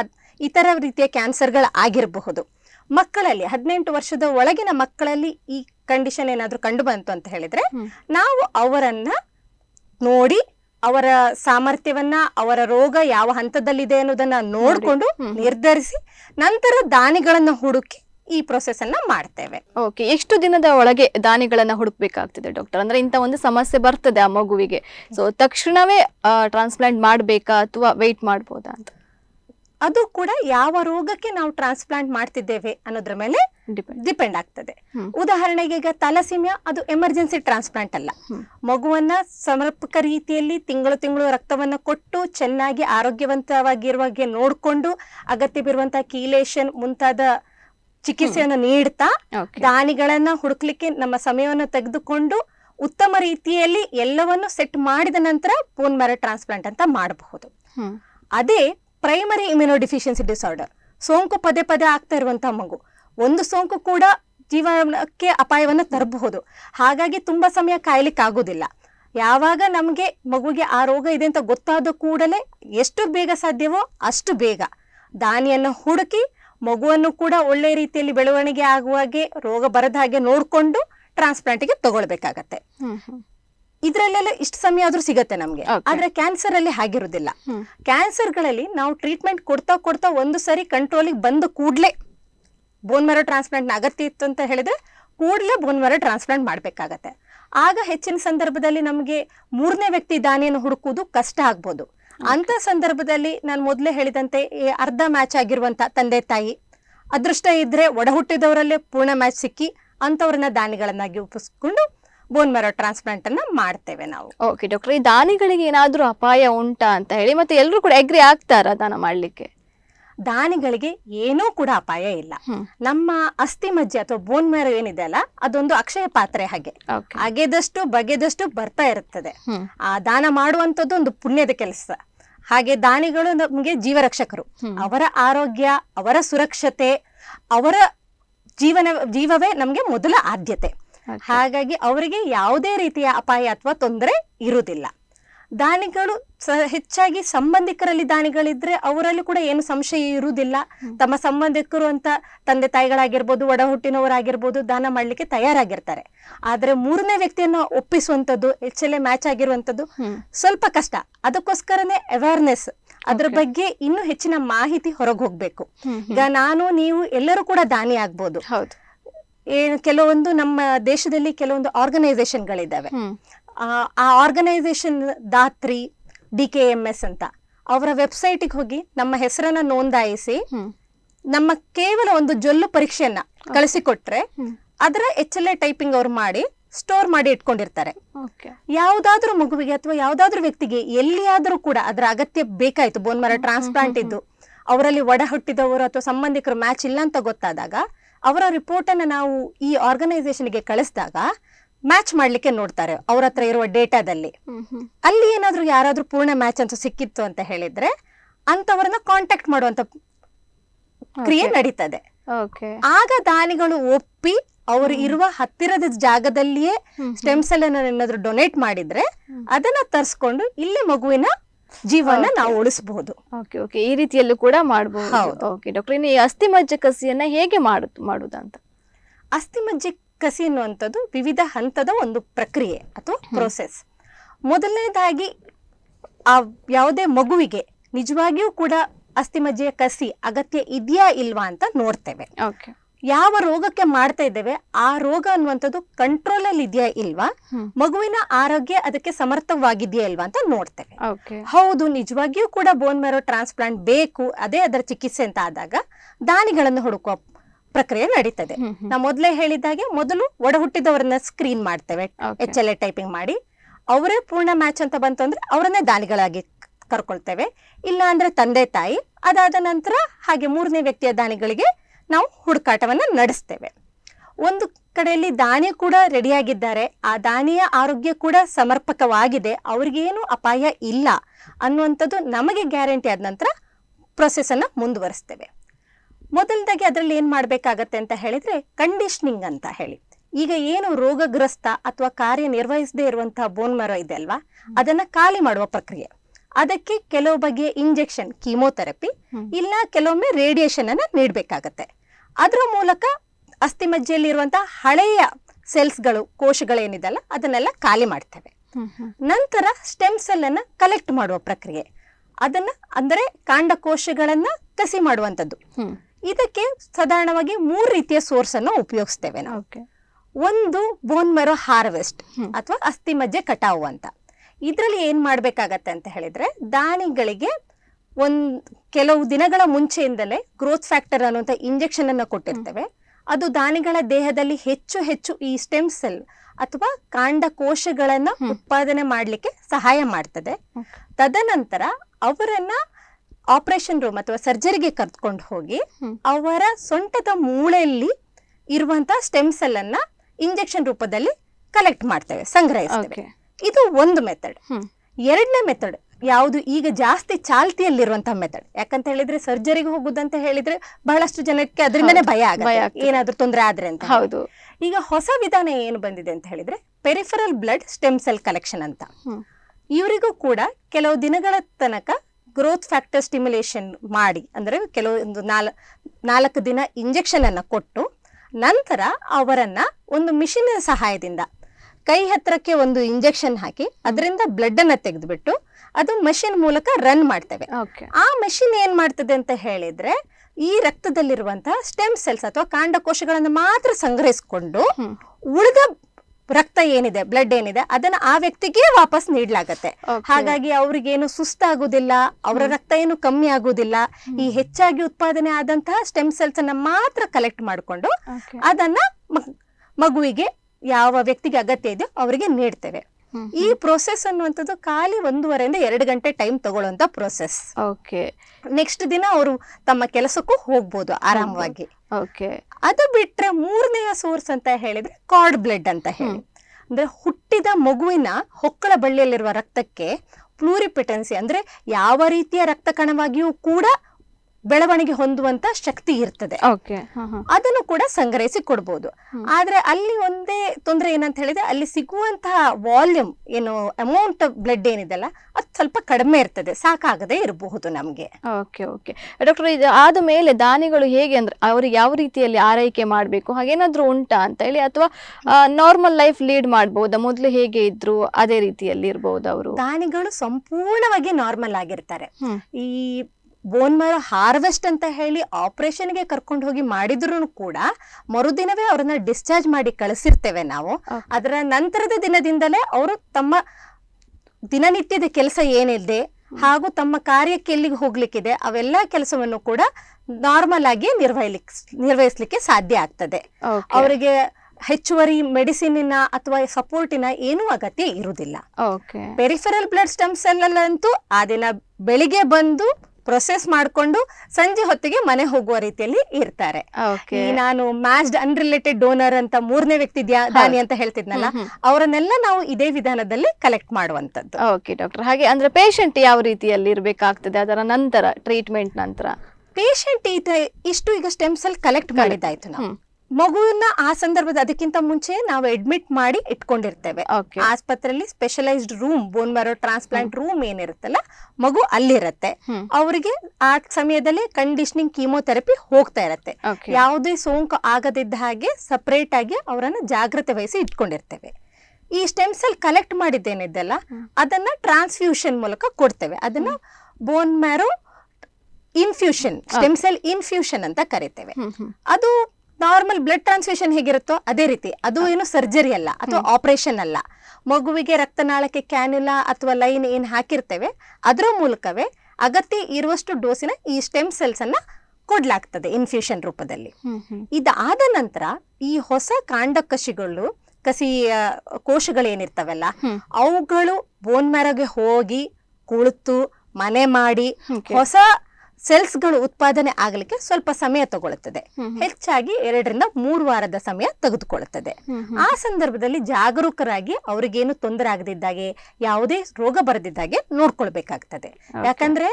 ಇತರ ರೀತಿಯ ಕ್ಯಾನ್ಸರ್ಗಳು ಆಗಿರಬಹುದು ಮಕ್ಕಳಲ್ಲಿ ಹದಿನೆಂಟು ವರ್ಷದ ಒಳಗಿನ ಮಕ್ಕಳಲ್ಲಿ ಈ ಕಂಡೀಷನ್ ಏನಾದರೂ ಕಂಡು ಬಂತು ಅಂತ ಹೇಳಿದ್ರೆ ನಾವು ಅವರನ್ನ ನೋಡಿ ಅವರ ಸಾಮರ್ಥ್ಯವನ್ನ ಅವರ ರೋಗ ಯಾವ ಹಂತದಲ್ಲಿದೆ ಅನ್ನೋದನ್ನ ನೋಡಿಕೊಂಡು ನಿರ್ಧರಿಸಿ ನಂತರ ದಾನಿಗಳನ್ನ ಹುಡುಕಿ ಈ ಪ್ರೊಸೆಸ್ ಅನ್ನ ಮಾಡ್ತೇವೆ ಓಕೆ ಎಷ್ಟು ದಿನದ ಒಳಗೆ ದಾನಿಗಳನ್ನ ಹುಡುಕ್ಬೇಕಾಗ್ತದೆ ಡಾಕ್ಟರ್ ಅಂದ್ರೆ ಇಂತ ಒಂದು ಸಮಸ್ಯೆ ಬರ್ತದೆ ಆ ಮಗುವಿಗೆ ಸೊ ತಕ್ಷಣವೇ ಟ್ರಾನ್ಸ್ಪ್ಲಾಂಟ್ ಮಾಡಬೇಕಾ ಅಥವಾ ವೆಯ್ಟ್ ಮಾಡ್ಬೋದಾ ಅಂತ ಅದು ಕೂಡ ಯಾವ ರೋಗಕ್ಕೆ ನಾವು ಟ್ರಾನ್ಸ್ಪ್ಲಾಂಟ್ ಮಾಡ್ತಿದ್ದೇವೆ ಅನ್ನೋದ್ರ ಮೇಲೆ ಡಿಪೆಂಡ್ ಆಗ್ತದೆ ಉದಾಹರಣೆಗೆ ಈಗ ತಲಸೀಮಿಯಾ ಅದು ಎಮರ್ಜೆನ್ಸಿ ಟ್ರಾನ್ಸ್ಪ್ಲಾಂಟ್ ಅಲ್ಲ ಮಗುವನ್ನ ಸಮರ್ಪಕ ರೀತಿಯಲ್ಲಿ ತಿಂಗಳು ತಿಂಗಳು ರಕ್ತವನ್ನ ಕೊಟ್ಟು ಚೆನ್ನಾಗಿ ಆರೋಗ್ಯವಂತವಾಗಿರುವಾಗೆ ನೋಡಿಕೊಂಡು ಅಗತ್ಯವಿರುವಂತಹ ಕೀಲೇಶನ್ ಮುಂತಾದ ಚಿಕಿತ್ಸೆಯನ್ನು ನೀಡ್ತಾ ದಾನಿಗಳನ್ನ ಹುಡುಕ್ಲಿಕ್ಕೆ ನಮ್ಮ ಸಮಯವನ್ನು ತೆಗೆದುಕೊಂಡು ಉತ್ತಮ ರೀತಿಯಲ್ಲಿ ಎಲ್ಲವನ್ನು ಸೆಟ್ ಮಾಡಿದ ನಂತರ ಪೋನ್ ಮರ ಟ್ರಾನ್ಸ್ಪ್ಲಾಂಟ್ ಅಂತ ಮಾಡಬಹುದು ಅದೇ ಪ್ರೈಮರಿ ಇಮ್ಯುನೋ ಡಿಫಿಷಿಯನ್ಸಿ ಡಿಸಾರ್ಡರ್ ಸೋಂಕು ಪದೇ ಪದೇ ಆಗ್ತಾ ಇರುವಂಥ ಮಗು ಒಂದು ಸೋಂಕು ಕೂಡ ಜೀವನಕ್ಕೆ ಅಪಾಯವನ್ನು ತರಬಹುದು ಹಾಗಾಗಿ ತುಂಬ ಸಮಯ ಕಾಯಲಿಕ್ಕೆ ಆಗೋದಿಲ್ಲ ಯಾವಾಗ ನಮಗೆ ಮಗುವಿಗೆ ಆ ರೋಗ ಇದೆ ಅಂತ ಗೊತ್ತಾದ ಕೂಡಲೇ ಎಷ್ಟು ಬೇಗ ಸಾಧ್ಯವೋ ಅಷ್ಟು ಬೇಗ ದಾನಿಯನ್ನು ಹುಡುಕಿ ಮಗುವನ್ನು ಕೂಡ ಒಳ್ಳೆ ರೀತಿಯಲ್ಲಿ ಬೆಳವಣಿಗೆ ಆಗುವಾಗೆ ರೋಗ ಬರದ ಹಾಗೆ ನೋಡಿಕೊಂಡು ಟ್ರಾನ್ಸ್ಪ್ಲಾಂಟಿಗೆ ತಗೊಳ್ಬೇಕಾಗತ್ತೆ ಇದರಲ್ಲೆಲ್ಲ ಇಷ್ಟು ಸಮಯ ಆದ್ರೂ ಸಿಗತ್ತೆ ನಮ್ಗೆ ಆದ್ರೆ ಕ್ಯಾನ್ಸರ್ ಅಲ್ಲಿ ಹಾಗಿರುದಿಲ್ಲ ಕ್ಯಾನ್ಸರ್ ಗಳಲ್ಲಿ ನಾವು ಟ್ರೀಟ್ಮೆಂಟ್ ಕೊಡ್ತಾ ಕೊಡ್ತಾ ಒಂದು ಸರಿ ಕಂಟ್ರೋಲಿಗೆ ಬಂದ ಕೂಡ್ಲೆ ಬೋನ್ ಮರ ಟ್ರಾನ್ಸ್ಪ್ಲಾಂಟ್ ಅಗತ್ಯ ಇತ್ತು ಅಂತ ಹೇಳಿದ್ರೆ ಕೂಡಲೇ ಬೋನ್ ಮರ ಟ್ರಾನ್ಸ್ಪ್ಲಾಂಟ್ ಮಾಡ್ಬೇಕಾಗತ್ತೆ ಆಗ ಹೆಚ್ಚಿನ ಸಂದರ್ಭದಲ್ಲಿ ನಮಗೆ ಮೂರನೇ ವ್ಯಕ್ತಿ ದಾನಿಯನ್ನು ಹುಡುಕುವುದು ಕಷ್ಟ ಆಗ್ಬೋದು ಅಂತ ಸಂದರ್ಭದಲ್ಲಿ ನಾನು ಮೊದಲೇ ಹೇಳಿದಂತೆ ಅರ್ಧ ಮ್ಯಾಚ್ ಆಗಿರುವಂತ ತಂದೆ ತಾಯಿ ಅದೃಷ್ಟ ಇದ್ರೆ ಒಡಹುಟ್ಟಿದವರಲ್ಲೇ ಪೂರ್ಣ ಮ್ಯಾಚ್ ಸಿಕ್ಕಿ ಅಂತವ್ರನ್ನ ದಾನಿಗಳನ್ನಾಗಿ ಉಪಿಸ್ಕೊಂಡು ಬೋನ್ ಮ್ಯಾರೋ ಟ್ರಾನ್ಸ್ಪ್ಲಾಂಟ್ ಅನ್ನ ಮಾಡ್ತೇವೆ ನಾವು ಓಕೆ ಡಾಕ್ಟರ್ ಈ ದಾನಿಗಳಿಗೆ ಏನಾದರೂ ಅಪಾಯ ಉಂಟಾ ಅಂತ ಹೇಳಿ ಮತ್ತೆ ಎಲ್ಲರೂ ಕೂಡ ಎಗ್ರಿ ಆಗ್ತಾರ ದಾನ ಮಾಡಲಿಕ್ಕೆ ದಾನಿಗಳಿಗೆ ಏನೂ ಕೂಡ ಅಪಾಯ ಇಲ್ಲ ನಮ್ಮ ಅಸ್ಥಿ ಮಜ್ಜೆ ಅಥವಾ ಬೋನ್ ಮೇರ ಏನಿದೆ ಅಲ್ಲ ಅದೊಂದು ಅಕ್ಷಯ ಪಾತ್ರೆ ಹಾಗೆ ಅಗೆದಷ್ಟು ಬಗೆದಷ್ಟು ಬರ್ತಾ ಇರುತ್ತದೆ ಆ ದಾನ ಮಾಡುವಂತದ್ದು ಒಂದು ಪುಣ್ಯದ ಕೆಲಸ ಹಾಗೆ ದಾನಿಗಳು ನಮಗೆ ಜೀವರಕ್ಷಕರು ಅವರ ಆರೋಗ್ಯ ಅವರ ಸುರಕ್ಷತೆ ಅವರ ಜೀವನ ಜೀವವೇ ನಮಗೆ ಮೊದಲ ಆದ್ಯತೆ ಹಾಗಾಗಿ ಅವರಿಗೆ ಯಾವುದೇ ರೀತಿಯ ಅಪಾಯ ಅಥವಾ ತೊಂದರೆ ಇರುವುದಿಲ್ಲ ದಾನಿಗಳು ಹೆಚ್ಚಾಗಿ ಸಂಬಂಧಿಕರಲ್ಲಿ ದಾನಿಗಳಿದ್ರೆ ಅವರಲ್ಲಿ ಕೂಡ ಏನು ಸಂಶಯ ಇರುವುದಿಲ್ಲ ತಮ್ಮ ಸಂಬಂಧಿಕರು ಅಂತ ತಂದೆ ತಾಯಿಗಳಾಗಿರ್ಬೋದು ಒಡಹುಟ್ಟಿನವರಾಗಿರ್ಬೋದು ದಾನ ಮಾಡ್ಲಿಕ್ಕೆ ತಯಾರಾಗಿರ್ತಾರೆ ಆದ್ರೆ ಮೂರನೇ ವ್ಯಕ್ತಿಯನ್ನು ಒಪ್ಪಿಸುವಂತದ್ದು ಹೆಚ್ಚೆಲೆ ಮ್ಯಾಚ್ ಆಗಿರುವಂತದ್ದು ಸ್ವಲ್ಪ ಕಷ್ಟ ಅದಕ್ಕೋಸ್ಕರನೇ ಅವೇರ್ನೆಸ್ ಅದ್ರ ಬಗ್ಗೆ ಇನ್ನೂ ಹೆಚ್ಚಿನ ಮಾಹಿತಿ ಹೊರಗೆ ಹೋಗ್ಬೇಕು ಈಗ ನಾನು ನೀವು ಎಲ್ಲರೂ ಕೂಡ ದಾನಿ ಆಗ್ಬೋದು ಹೌದು ಕೆಲವೊಂದು ನಮ್ಮ ದೇಶದಲ್ಲಿ ಕೆಲವೊಂದು ಆರ್ಗನೈಸೇಷನ್ಗಳಿದ್ದಾವೆ ಆ organisation Datri D K M S ಅಂತ ಅವರ ವೆಬ್ಸೈಟಿಗೆ ಹೋಗಿ ನಮ್ಮ ಹೆಸರನ್ನ ನೋಂದಾಯಿಸಿ ನಮ್ಮ ಕೇವಲ ಒಂದು ಜೊಲ್ಲು ಪರೀಕ್ಷೆಯನ್ನ ಕಳಿಸಿಕೊಟ್ರೆ ಅದರ ಎಚ್ ಎಲ್ ಎ ಟೈಪಿಂಗ್ ಅವ್ರು ಮಾಡಿ ಸ್ಟೋರ್ ಮಾಡಿ ಇಟ್ಕೊಂಡಿರ್ತಾರೆ ಯಾವ್ದಾದ್ರೂ ಮಗುವಿಗೆ ಅಥವಾ ಯಾವ್ದಾದ್ರು ವ್ಯಕ್ತಿಗೆ ಎಲ್ಲಿಯಾದರೂ ಕೂಡ ಅದರ ಅಗತ್ಯ ಬೇಕಾಯ್ತು ಬೋನ್ಮರ ಟ್ರಾನ್ಸ್ಪ್ಲಾಂಟ್ ಇದ್ದು ಅವರಲ್ಲಿ ಒಡ ಹುಟ್ಟಿದವರು ಅಥವಾ ಸಂಬಂಧಿಕರು ಮ್ಯಾಚ್ ಇಲ್ಲ ಅಂತ ಗೊತ್ತಾದಾಗ ಅವರ ರಿಪೋರ್ಟ್ ಅನ್ನ ನಾವು ಈ ಆರ್ಗನೈಸೇಷನ್ಗೆ ಕಳಿಸಿದಾಗ ಮ್ಯಾಚ್ ಮಾಡಲಿಕ್ಕೆ ನೋಡ್ತಾರೆ ಅವ್ರ ಹತ್ರ ಇರುವ ಡೇಟಾದಲ್ಲಿ ಅಲ್ಲಿ ಏನಾದರೂ ಯಾರಾದರೂ ಪೂರ್ಣ ಮ್ಯಾಚ್ ಅಂತ ಸಿಕ್ಕಿತ್ತು ಅಂತ ಹೇಳಿದ್ರೆ ಅಂಥವ್ರನ್ನ ಕಾಂಟ್ಯಾಕ್ಟ್ ಮಾಡುವಂಥ ಕ್ರಿಯೆ ನಡೀತದೆ ಆಗ ದಾನಿಗಳು ಒಪ್ಪಿ ಅವರು ಇರುವ ಹತ್ತಿರದ ಜಾಗದಲ್ಲಿಯೇ ಸ್ಟೆಮ್ಸ್ ಏನಾದ್ರು ಡೊನೇಟ್ ಮಾಡಿದ್ರೆ ಅದನ್ನ ತರಿಸ್ಕೊಂಡು ಇಲ್ಲಿ ಮಗುವಿನ ಜೀವನ ನಾವು ಉಳಿಸಬಹುದು ಓಕೆ ಓಕೆ ಈ ರೀತಿಯಲ್ಲೂ ಕೂಡ ಮಾಡಬಹುದು ಓಕೆ ಡಾಕ್ಟರ್ ಅಸ್ಥಿಮಜ್ಜೆ ಕಸಿಯನ್ನ ಹೇಗೆ ಮಾಡುದು ಮಾಡುದಂತ ಅಸ್ಥಿಮಜ್ಜೆ ಕಸಿ ಅನ್ನುವಂಥದ್ದು ವಿವಿಧ ಹಂತದ ಒಂದು ಪ್ರಕ್ರಿಯೆ ಅಥವಾ ಪ್ರೋಸೆಸ್ ಮೊದಲನೇದಾಗಿ ಆ ಯಾವುದೇ ಮಗುವಿಗೆ ನಿಜವಾಗಿಯೂ ಕೂಡ ಅಸ್ಥಿಮಜ್ಜೆಯ ಕಸಿ ಅಗತ್ಯ ಇದೆಯಾ ಇಲ್ವಾ ಅಂತ ನೋಡ್ತೇವೆ ಯಾವ ರೋಗಕ್ಕೆ ಮಾಡ್ತಾ ಇದ್ದೇವೆ ಆ ರೋಗ ಅನ್ನುವಂಥದ್ದು ಕಂಟ್ರೋಲ್ ಅಲ್ಲಿ ಇದೆಯಾ ಇಲ್ವಾ ಮಗುವಿನ ಆರೋಗ್ಯ ಅದಕ್ಕೆ ಸಮರ್ಥವಾಗಿದೆಯಾ ಇಲ್ವಾ ಅಂತ ನೋಡ್ತೇವೆ ಹೌದು ನಿಜವಾಗಿಯೂ ಕೂಡ ಬೋನ್ ಮೆರೋ ಟ್ರಾನ್ಸ್ಪ್ಲಾಂಟ್ ಬೇಕು ಅದೇ ಅದರ ಚಿಕಿತ್ಸೆ ಅಂತ ಆದಾಗ ದಾನಿಗಳನ್ನು ಹುಡುಕುವ ಪ್ರಕ್ರಿಯೆ ನಡೀತದೆ ನಾವು ಮೊದಲೇ ಹೇಳಿದಾಗೆ ಮೊದಲು ಒಡ ಹುಟ್ಟಿದವರನ್ನ ಸ್ಕ್ರೀನ್ ಮಾಡ್ತೇವೆ ಎಚ್ ಎಲ್ ಎ ಟೈಪಿಂಗ್ ಮಾಡಿ ಅವರೇ ಪೂರ್ಣ ಮ್ಯಾಚ್ ಅಂತ ಬಂತು ಅಂದ್ರೆ ಅವರನ್ನೇ ದಾನಿಗಳಾಗಿ ಕರ್ಕೊಳ್ತೇವೆ ಇಲ್ಲ ಅಂದ್ರೆ ತಂದೆ ತಾಯಿ ಅದಾದ ನಂತರ ಹಾಗೆ ಮೂರನೇ ವ್ಯಕ್ತಿಯ ದಾನಿಗಳಿಗೆ ನಾವು ಹುಡುಕಾಟವನ್ನು ನಡೆಸ್ತೇವೆ ಒಂದು ಕಡೆಯಲ್ಲಿ ದಾನಿ ಕೂಡ ರೆಡಿಯಾಗಿದ್ದಾರೆ ಆ ದಾನಿಯ ಆರೋಗ್ಯ ಕೂಡ ಸಮರ್ಪಕವಾಗಿದೆ ಅವ್ರಿಗೇನು ಅಪಾಯ ಇಲ್ಲ ಅನ್ನುವಂಥದ್ದು ನಮಗೆ ಗ್ಯಾರಂಟಿ ಆದ ನಂತರ ಪ್ರೊಸೆಸನ್ನು ಮುಂದುವರಿಸ್ತೇವೆ ಮೊದಲದಾಗಿ ಅದರಲ್ಲಿ ಏನು ಮಾಡಬೇಕಾಗತ್ತೆ ಅಂತ ಹೇಳಿದರೆ ಕಂಡೀಷ್ನಿಂಗ್ ಅಂತ ಹೇಳಿ ಈಗ ಏನು ರೋಗಗ್ರಸ್ತ ಅಥವಾ ಕಾರ್ಯನಿರ್ವಹಿಸದೇ ಇರುವಂತಹ ಬೋನ್ ಮರ ಇದೆ ಅಲ್ವಾ ಅದನ್ನು ಖಾಲಿ ಮಾಡುವ ಪ್ರಕ್ರಿಯೆ ಅದಕ್ಕೆ ಕೆಲವು ಬಗೆಯ ಇಂಜೆಕ್ಷನ್ ಕೀಮೋಥೆರಪಿ ಇಲ್ಲ ಕೆಲವೊಮ್ಮೆ ರೇಡಿಯೇಷನ್ ಅನ್ನು ನೀಡಬೇಕಾಗತ್ತೆ ಅದರ ಮೂಲಕ ಅಸ್ಥಿಮಜ್ಜೆಯಲ್ಲಿರುವಂತಹ ಹಳೆಯ ಸೆಲ್ಸ್ಗಳು ಕೋಶಗಳೇನಿದೆಲ್ಲ ಅದನ್ನೆಲ್ಲ ಖಾಲಿ ಮಾಡ್ತೇವೆ ನಂತರ ಸ್ಟೆಮ್ ಸೆಲ್ ಅನ್ನು ಕಲೆಕ್ಟ್ ಮಾಡುವ ಪ್ರಕ್ರಿಯೆ ಅದನ್ನ ಅಂದರೆ ಕಾಂಡ ಕಾಂಡಕೋಶಗಳನ್ನ ಕಸಿ ಮಾಡುವಂಥದ್ದು ಇದಕ್ಕೆ ಸಾಧಾರಣವಾಗಿ ಮೂರು ರೀತಿಯ ಸೋರ್ಸ್ ಅನ್ನು ಉಪಯೋಗಿಸ್ತೇವೆ ನಾವು ಒಂದು ಬೋನ್ ಮರೋ ಹಾರ್ವೆಸ್ಟ್ ಅಥವಾ ಅಸ್ಥಿಮಜ್ಜೆ ಕಟಾವು ಅಂತ ಇದರಲ್ಲಿ ಏನ್ ಮಾಡ್ಬೇಕಾಗತ್ತೆ ಅಂತ ಹೇಳಿದ್ರೆ ದಾನಿಗಳಿಗೆ ಒಂದ್ ಕೆಲವು ದಿನಗಳ ಮುಂಚೆಯಿಂದಲೇ ಗ್ರೋತ್ ಫ್ಯಾಕ್ಟರ್ ಅನ್ನುವಂಥ ಇಂಜೆಕ್ಷನ್ ಅನ್ನ ಕೊಟ್ಟಿರ್ತೇವೆ ಅದು ದಾನಿಗಳ ದೇಹದಲ್ಲಿ ಹೆಚ್ಚು ಹೆಚ್ಚು ಈ ಸ್ಟೆಮ್ ಸೆಲ್ ಅಥವಾ ಕಾಂಡ ಕೋಶಗಳನ್ನ ಉತ್ಪಾದನೆ ಮಾಡಲಿಕ್ಕೆ ಸಹಾಯ ಮಾಡ್ತದೆ ತದನಂತರ ಅವರನ್ನ ಆಪರೇಷನ್ ರೂಮ್ ಅಥವಾ ಸರ್ಜರಿಗೆ ಕರ್ತ್ಕೊಂಡು ಹೋಗಿ ಅವರ ಸೊಂಟದ ಮೂಳೆಯಲ್ಲಿ ಇರುವಂತಹ ಸ್ಟೆಮ್ ಸೆಲ್ ಅನ್ನ ಇಂಜೆಕ್ಷನ್ ರೂಪದಲ್ಲಿ ಕಲೆಕ್ಟ್ ಮಾಡ್ತೇವೆ ಸಂಗ್ರಹಿಸ್ತೇವೆ ಇದು ಒಂದು ಮೆಥಡ್ ಎರಡನೇ ಮೆಥಡ್ ಯಾವುದು ಈಗ ಜಾಸ್ತಿ ಚಾಲ್ತಿಯಲ್ಲಿರುವಂತಹ ಮೆಥಡ್ ಯಾಕಂತ ಹೇಳಿದ್ರೆ ಸರ್ಜರಿಗೆ ಹೋಗುದಂತ ಹೇಳಿದ್ರೆ ಬಹಳಷ್ಟು ಜನಕ್ಕೆ ಅದರಿಂದನೇ ಭಯ ಆಗುತ್ತೆ ಏನಾದ್ರೂ ತೊಂದರೆ ಆದ್ರೆ ಅಂತ ಹೌದು ಈಗ ಹೊಸ ವಿಧಾನ ಏನು ಬಂದಿದೆ ಅಂತ ಹೇಳಿದ್ರೆ peripheral blood stem cell collection ಅಂತ ಇವರಿಗೂ ಕೂಡ ಕೆಲವು ದಿನಗಳ ತನಕ ಗ್ರೋತ್ ಫ್ಯಾಕ್ಟರ್ ಸ್ಟಿಮ್ಯುಲೇಷನ್ ಮಾಡಿ ಅಂದ್ರೆ ಕೆಲವೊಂದು ನಾಲ್ ನಾಲ್ಕು ದಿನ ಇಂಜೆಕ್ಷನ್ ಅನ್ನ ಕೊಟ್ಟು ನಂತರ ಅವರನ್ನ ಒಂದು ಮಿಷಿನ್ ಸಹಾಯದಿಂದ ಕೈ ಹತ್ರಕ್ಕೆ ಒಂದು ಇಂಜೆಕ್ಷನ್ ಹಾಕಿ ಅದರಿಂದ ಬ್ಲಡ್ ಅನ್ನ ತೆಗೆದುಬಿಟ್ಟು ಅದು ಮಷಿನ್ ಮೂಲಕ ರನ್ ಮಾಡ್ತೇವೆ ಆ ಮಷಿನ್ ಏನ್ ಮಾಡ್ತದೆ ಅಂತ ಹೇಳಿದ್ರೆ ಈ ರಕ್ತದಲ್ಲಿರುವಂತಹ ಸ್ಟೆಮ್ ಸೆಲ್ಸ್ ಅಥವಾ ಕಾಂಡಕೋಶಗಳನ್ನು ಮಾತ್ರ ಸಂಗ್ರಹಿಸಿಕೊಂಡು ಉಳಿದ ರಕ್ತ ಏನಿದೆ ಬ್ಲಡ್ ಏನಿದೆ ಅದನ್ನ ಆ ವ್ಯಕ್ತಿಗೆ ವಾಪಸ್ ನೀಡಲಾಗತ್ತೆ ಹಾಗಾಗಿ ಅವ್ರಿಗೇನು ಸುಸ್ತಾಗುದಿಲ್ಲ ಅವರ ರಕ್ತ ಏನು ಕಮ್ಮಿ ಆಗುದಿಲ್ಲ ಈ ಹೆಚ್ಚಾಗಿ ಉತ್ಪಾದನೆ ಆದಂತಹ ಸ್ಟೆಮ್ ಸೆಲ್ಸ್ ಅನ್ನ ಮಾತ್ರ ಕಲೆಕ್ಟ್ ಮಾಡಿಕೊಂಡು ಅದನ್ನ ಮಗುವಿಗೆ ಯಾವ ವ್ಯಕ್ತಿಗೆ ಅಗತ್ಯ ಇದೆಯೋ ಅವರಿಗೆ ನೀಡ್ತೇವೆ ಈ ಪ್ರೊಸೆಸ್ ಅನ್ನುವಂಥದ್ದು ಖಾಲಿ ಒಂದೂವರೆಯಿಂದ ಎರಡು ಗಂಟೆ ಟೈಮ್ ತಗೊಳ್ಳುವಂತ ಪ್ರೋಸೆಸ್ ಓಕೆ ನೆಕ್ಸ್ಟ್ ದಿನ ಅವರು ತಮ್ಮ ಕೆಲಸಕ್ಕೂ ಹೋಗ್ಬೋದು ಆರಾಮವಾಗಿ ಓಕೆ ಅದು ಬಿಟ್ರೆ ಮೂರನೆಯ ಸೋರ್ಸ್ ಅಂತ ಹೇಳಿದ್ರೆ ಕಾರ್ಡ್ ಬ್ಲಡ್ ಅಂತ ಹೇಳಿ ಅಂದ್ರೆ ಹುಟ್ಟಿದ ಮಗುವಿನ ಹೊಕ್ಕಳ ಬಳ್ಳಿಯಲ್ಲಿರುವ ರಕ್ತಕ್ಕೆ ಪ್ಲೂರಿಪಿಟೆನ್ಸಿ ಅಂದ್ರೆ ಯಾವ ರೀತಿಯ ರಕ್ತ ಕಣವಾಗಿಯೂ ಕೂಡ ಬೆಳವಣಿಗೆ ಹೊಂದುವಂತ ಶಕ್ತಿ ಇರ್ತದೆ ಅದನ್ನು ಕೂಡ ಸಂಗ್ರಹಿಸಿ ಕೊಡ್ಬೋದು ಆದ್ರೆ ಅಲ್ಲಿ ಒಂದೇ ತೊಂದರೆ ಏನಂತ ಹೇಳಿದ್ರೆ ಅಲ್ಲಿ ಸಿಗುವಂತಹ ವಾಲ್ಯೂಮ್ ಏನು ಅಮೌಂಟ್ ಆಫ್ ಬ್ಲಡ್ ಏನಿದೆಲ್ಲ ಅದು ಸ್ವಲ್ಪ ಕಡಿಮೆ ಇರ್ತದೆ ಸಾಕಾಗದೇ ಇರಬಹುದು ನಮಗೆ ಓಕೆ ಓಕೆ ಡಾಕ್ಟರ್ ಇದು ಆದ ಮೇಲೆ ದಾನಿಗಳು ಹೇಗೆ ಅಂದ್ರೆ ಅವ್ರಿಗೆ ಯಾವ ರೀತಿಯಲ್ಲಿ ಆರೈಕೆ ಮಾಡಬೇಕು ಹಾಗೇನಾದ್ರೂ ಉಂಟಾ ಅಂತ ಹೇಳಿ ಅಥವಾ ನಾರ್ಮಲ್ ಲೈಫ್ ಲೀಡ್ ಮಾಡಬಹುದಾ ಮೊದಲು ಹೇಗೆ ಇದ್ರು ಅದೇ ರೀತಿಯಲ್ಲಿ ಇರಬಹುದು ಅವರು ದಾನಿಗಳು ಸಂಪೂರ್ಣವಾಗಿ ನಾರ್ಮಲ್ ಆಗಿರ್ತಾರೆ ಈ ಬೋನ್ ಮರೋ ಹಾರ್ವೆಸ್ಟ್ ಅಂತ ಹೇಳಿ ಆಪರೇಷನ್ಗೆ ಕರ್ಕೊಂಡು ಹೋಗಿ ಮಾಡಿದ್ರು ಕೂಡ ಮರುದಿನವೇ ಅವ್ರನ್ನ ಡಿಸ್ಚಾರ್ಜ್ ಮಾಡಿ ಕಳಿಸಿರ್ತೇವೆ ನಾವು ಅದರ ನಂತರದ ದಿನದಿಂದಲೇ ಅವರು ತಮ್ಮ ದಿನನಿತ್ಯದ ಕೆಲಸ ಏನಿದೆ ಹಾಗೂ ತಮ್ಮ ಕಾರ್ಯಕ್ಕೆ ಎಲ್ಲಿಗೆ ಹೋಗ್ಲಿಕ್ಕಿದೆ ಅವೆಲ್ಲ ಕೆಲಸವನ್ನು ಕೂಡ ನಾರ್ಮಲ್ ಆಗಿ ನಿರ್ವಹಿಲಿಕ್ ನಿರ್ವಹಿಸಲಿಕ್ಕೆ ಸಾಧ್ಯ ಆಗ್ತದೆ ಅವರಿಗೆ ಹೆಚ್ಚುವರಿ ಮೆಡಿಸಿನ್ ಅಥವಾ ಸಪೋರ್ಟಿನ ಏನೂ ಅಗತ್ಯ ಇರುವುದಿಲ್ಲ ಪೆರಿಫರಲ್ ಬ್ಲಡ್ ಸ್ಟೆಮ್ಸ್ ಅಲ್ಲಂತೂ ಆ ದಿನ ಬೆಳಿಗ್ಗೆ ಬಂದು ಪ್ರೊಸೆಸ್ ಮಾಡಿಕೊಂಡು ಸಂಜೆ ಹೊತ್ತಿಗೆ ಮನೆ ಹೋಗುವ ರೀತಿಯಲ್ಲಿ ಇರ್ತಾರೆ ನಾನು ಮ್ಯಾಚ್ಡ್ ಅನ್ರಿಲೇಟೆಡ್ ಡೋನರ್ ಅಂತ ಮೂರನೇ ವ್ಯಕ್ತಿ ದಾನಿ ಅಂತ ಹೇಳ್ತಿದ್ನಲ್ಲ ಅವರನ್ನೆಲ್ಲ ನಾವು ಇದೇ ವಿಧಾನದಲ್ಲಿ ಕಲೆಕ್ಟ್ ಮಾಡುವಂತದ್ದು ಓಕೆ ಡಾಕ್ಟರ್ ಹಾಗೆ ಅಂದ್ರೆ ಪೇಷಂಟ್ ಯಾವ ರೀತಿಯಲ್ಲಿ ಇರಬೇಕಾಗ್ತದೆ ಅದರ ನಂತರ ಟ್ರೀಟ್ಮೆಂಟ್ ನಂತರ ಪೇಷಂಟ್ ಇಷ್ಟು ಈಗ ಸ್ಟೆಮ್ಸ್ ಅಲ್ಲಿ ಕಲೆಕ್ಟ್ ಮಾಡಿದ್ದಾಯ್ತು ನಾವು ಮಗುವಿನ ಆ ಸಂದರ್ಭದ ಅದಕ್ಕಿಂತ ಮುಂಚೆ ನಾವು ಅಡ್ಮಿಟ್ ಮಾಡಿ ಇಟ್ಕೊಂಡಿರ್ತೇವೆ ಆಸ್ಪತ್ರೆಯಲ್ಲಿ specialised room bone marrow transplant room ಏನಿರುತ್ತಲ್ಲ ಮಗು ಅಲ್ಲಿರುತ್ತೆ ಅವರಿಗೆ ಆ ಸಮಯದಲ್ಲಿ ಕಂಡೀಷನಿಂಗ್ ಕೀಮೋಥೆರಪಿ ಹೋಗ್ತಾ ಇರತ್ತೆ ಯಾವುದೇ ಸೋಂಕು ಆಗದಿದ್ದ ಹಾಗೆ ಸಪರೇಟ್ ಆಗಿ ಅವರನ್ನು ಜಾಗ್ರತೆ ವಹಿಸಿ ಇಟ್ಕೊಂಡಿರ್ತೇವೆ ಈ ಸ್ಟೆಮ್ ಸೆಲ್ ಕಲೆಕ್ಟ್ ಮಾಡಿದ್ದೇನಿದ್ದಲ್ಲ ಅದನ್ನ ಟ್ರಾನ್ಸ್ಫ್ಯೂಷನ್ ಮೂಲಕ ಕೊಡ್ತೇವೆ ಅದನ್ನ bone marrow infusion stem cell infusion ಅಂತ ಕರಿತೇವೆ ಅದು ನಾರ್ಮಲ್ ಬ್ಲಡ್ ಟ್ರಾನ್ಸ್ಫ್ಯೂಷನ್ ಹೇಗಿರುತ್ತೋ ಅದೇ ರೀತಿ ಅದು ಏನು ಸರ್ಜರಿ ಅಲ್ಲ ಅಥವಾ ಆಪರೇಷನ್ ಅಲ್ಲ ಮಗುವಿಗೆ ರಕ್ತನಾಳಕ್ಕೆ ಕ್ಯಾನ್ಯುಲಾ ಅಥವಾ ಲೈನ್ ಏನು ಹಾಕಿರ್ತೇವೆ ಅದರ ಮೂಲಕವೇ ಅಗತ್ಯ ಇರುವಷ್ಟು ಡೋಸಿನ ಈ ಸ್ಟೆಮ್ ಸೆಲ್ಸ್ ಅನ್ನ ಕೊಡ್ಲಾಗ್ತದೆ ಇನ್ಫ್ಯೂಷನ್ ರೂಪದಲ್ಲಿ ಇದಾದ ನಂತರ ಈ ಹೊಸ ಕಾಂಡ ಕಸಿಗಳು ಕಸಿ ಕೋಶಗಳೇನಿರ್ತಾವಲ್ಲ ಅವುಗಳು ಬೋನ್ ಹೋಗಿ ಕುಳಿತು ಮನೆ ಮಾಡಿ ಹೊಸ ಸೆಲ್ಸ್ಗಳು ಉತ್ಪಾದನೆ ಆಗಲಿಕ್ಕೆ ಸ್ವಲ್ಪ ಸಮಯ ತಗೊಳ್ಳುತ್ತದೆ ಹೆಚ್ಚಾಗಿ ಎರಡರಿಂದ ಮೂರು ವಾರದ ಸಮಯ ತೆಗೆದುಕೊಳ್ಳುತ್ತದೆ ಆ ಸಂದರ್ಭದಲ್ಲಿ ಜಾಗರೂಕರಾಗಿ ಅವರಿಗೇನು ತೊಂದರೆ ಆಗದಿದ್ದಾಗೆ ಯಾವುದೇ ರೋಗ ಬರದಿದ್ದಾಗೆ ನೋಡ್ಕೊಳ್ಬೇಕಾಗ್ತದೆ ಯಾಕಂದ್ರೆ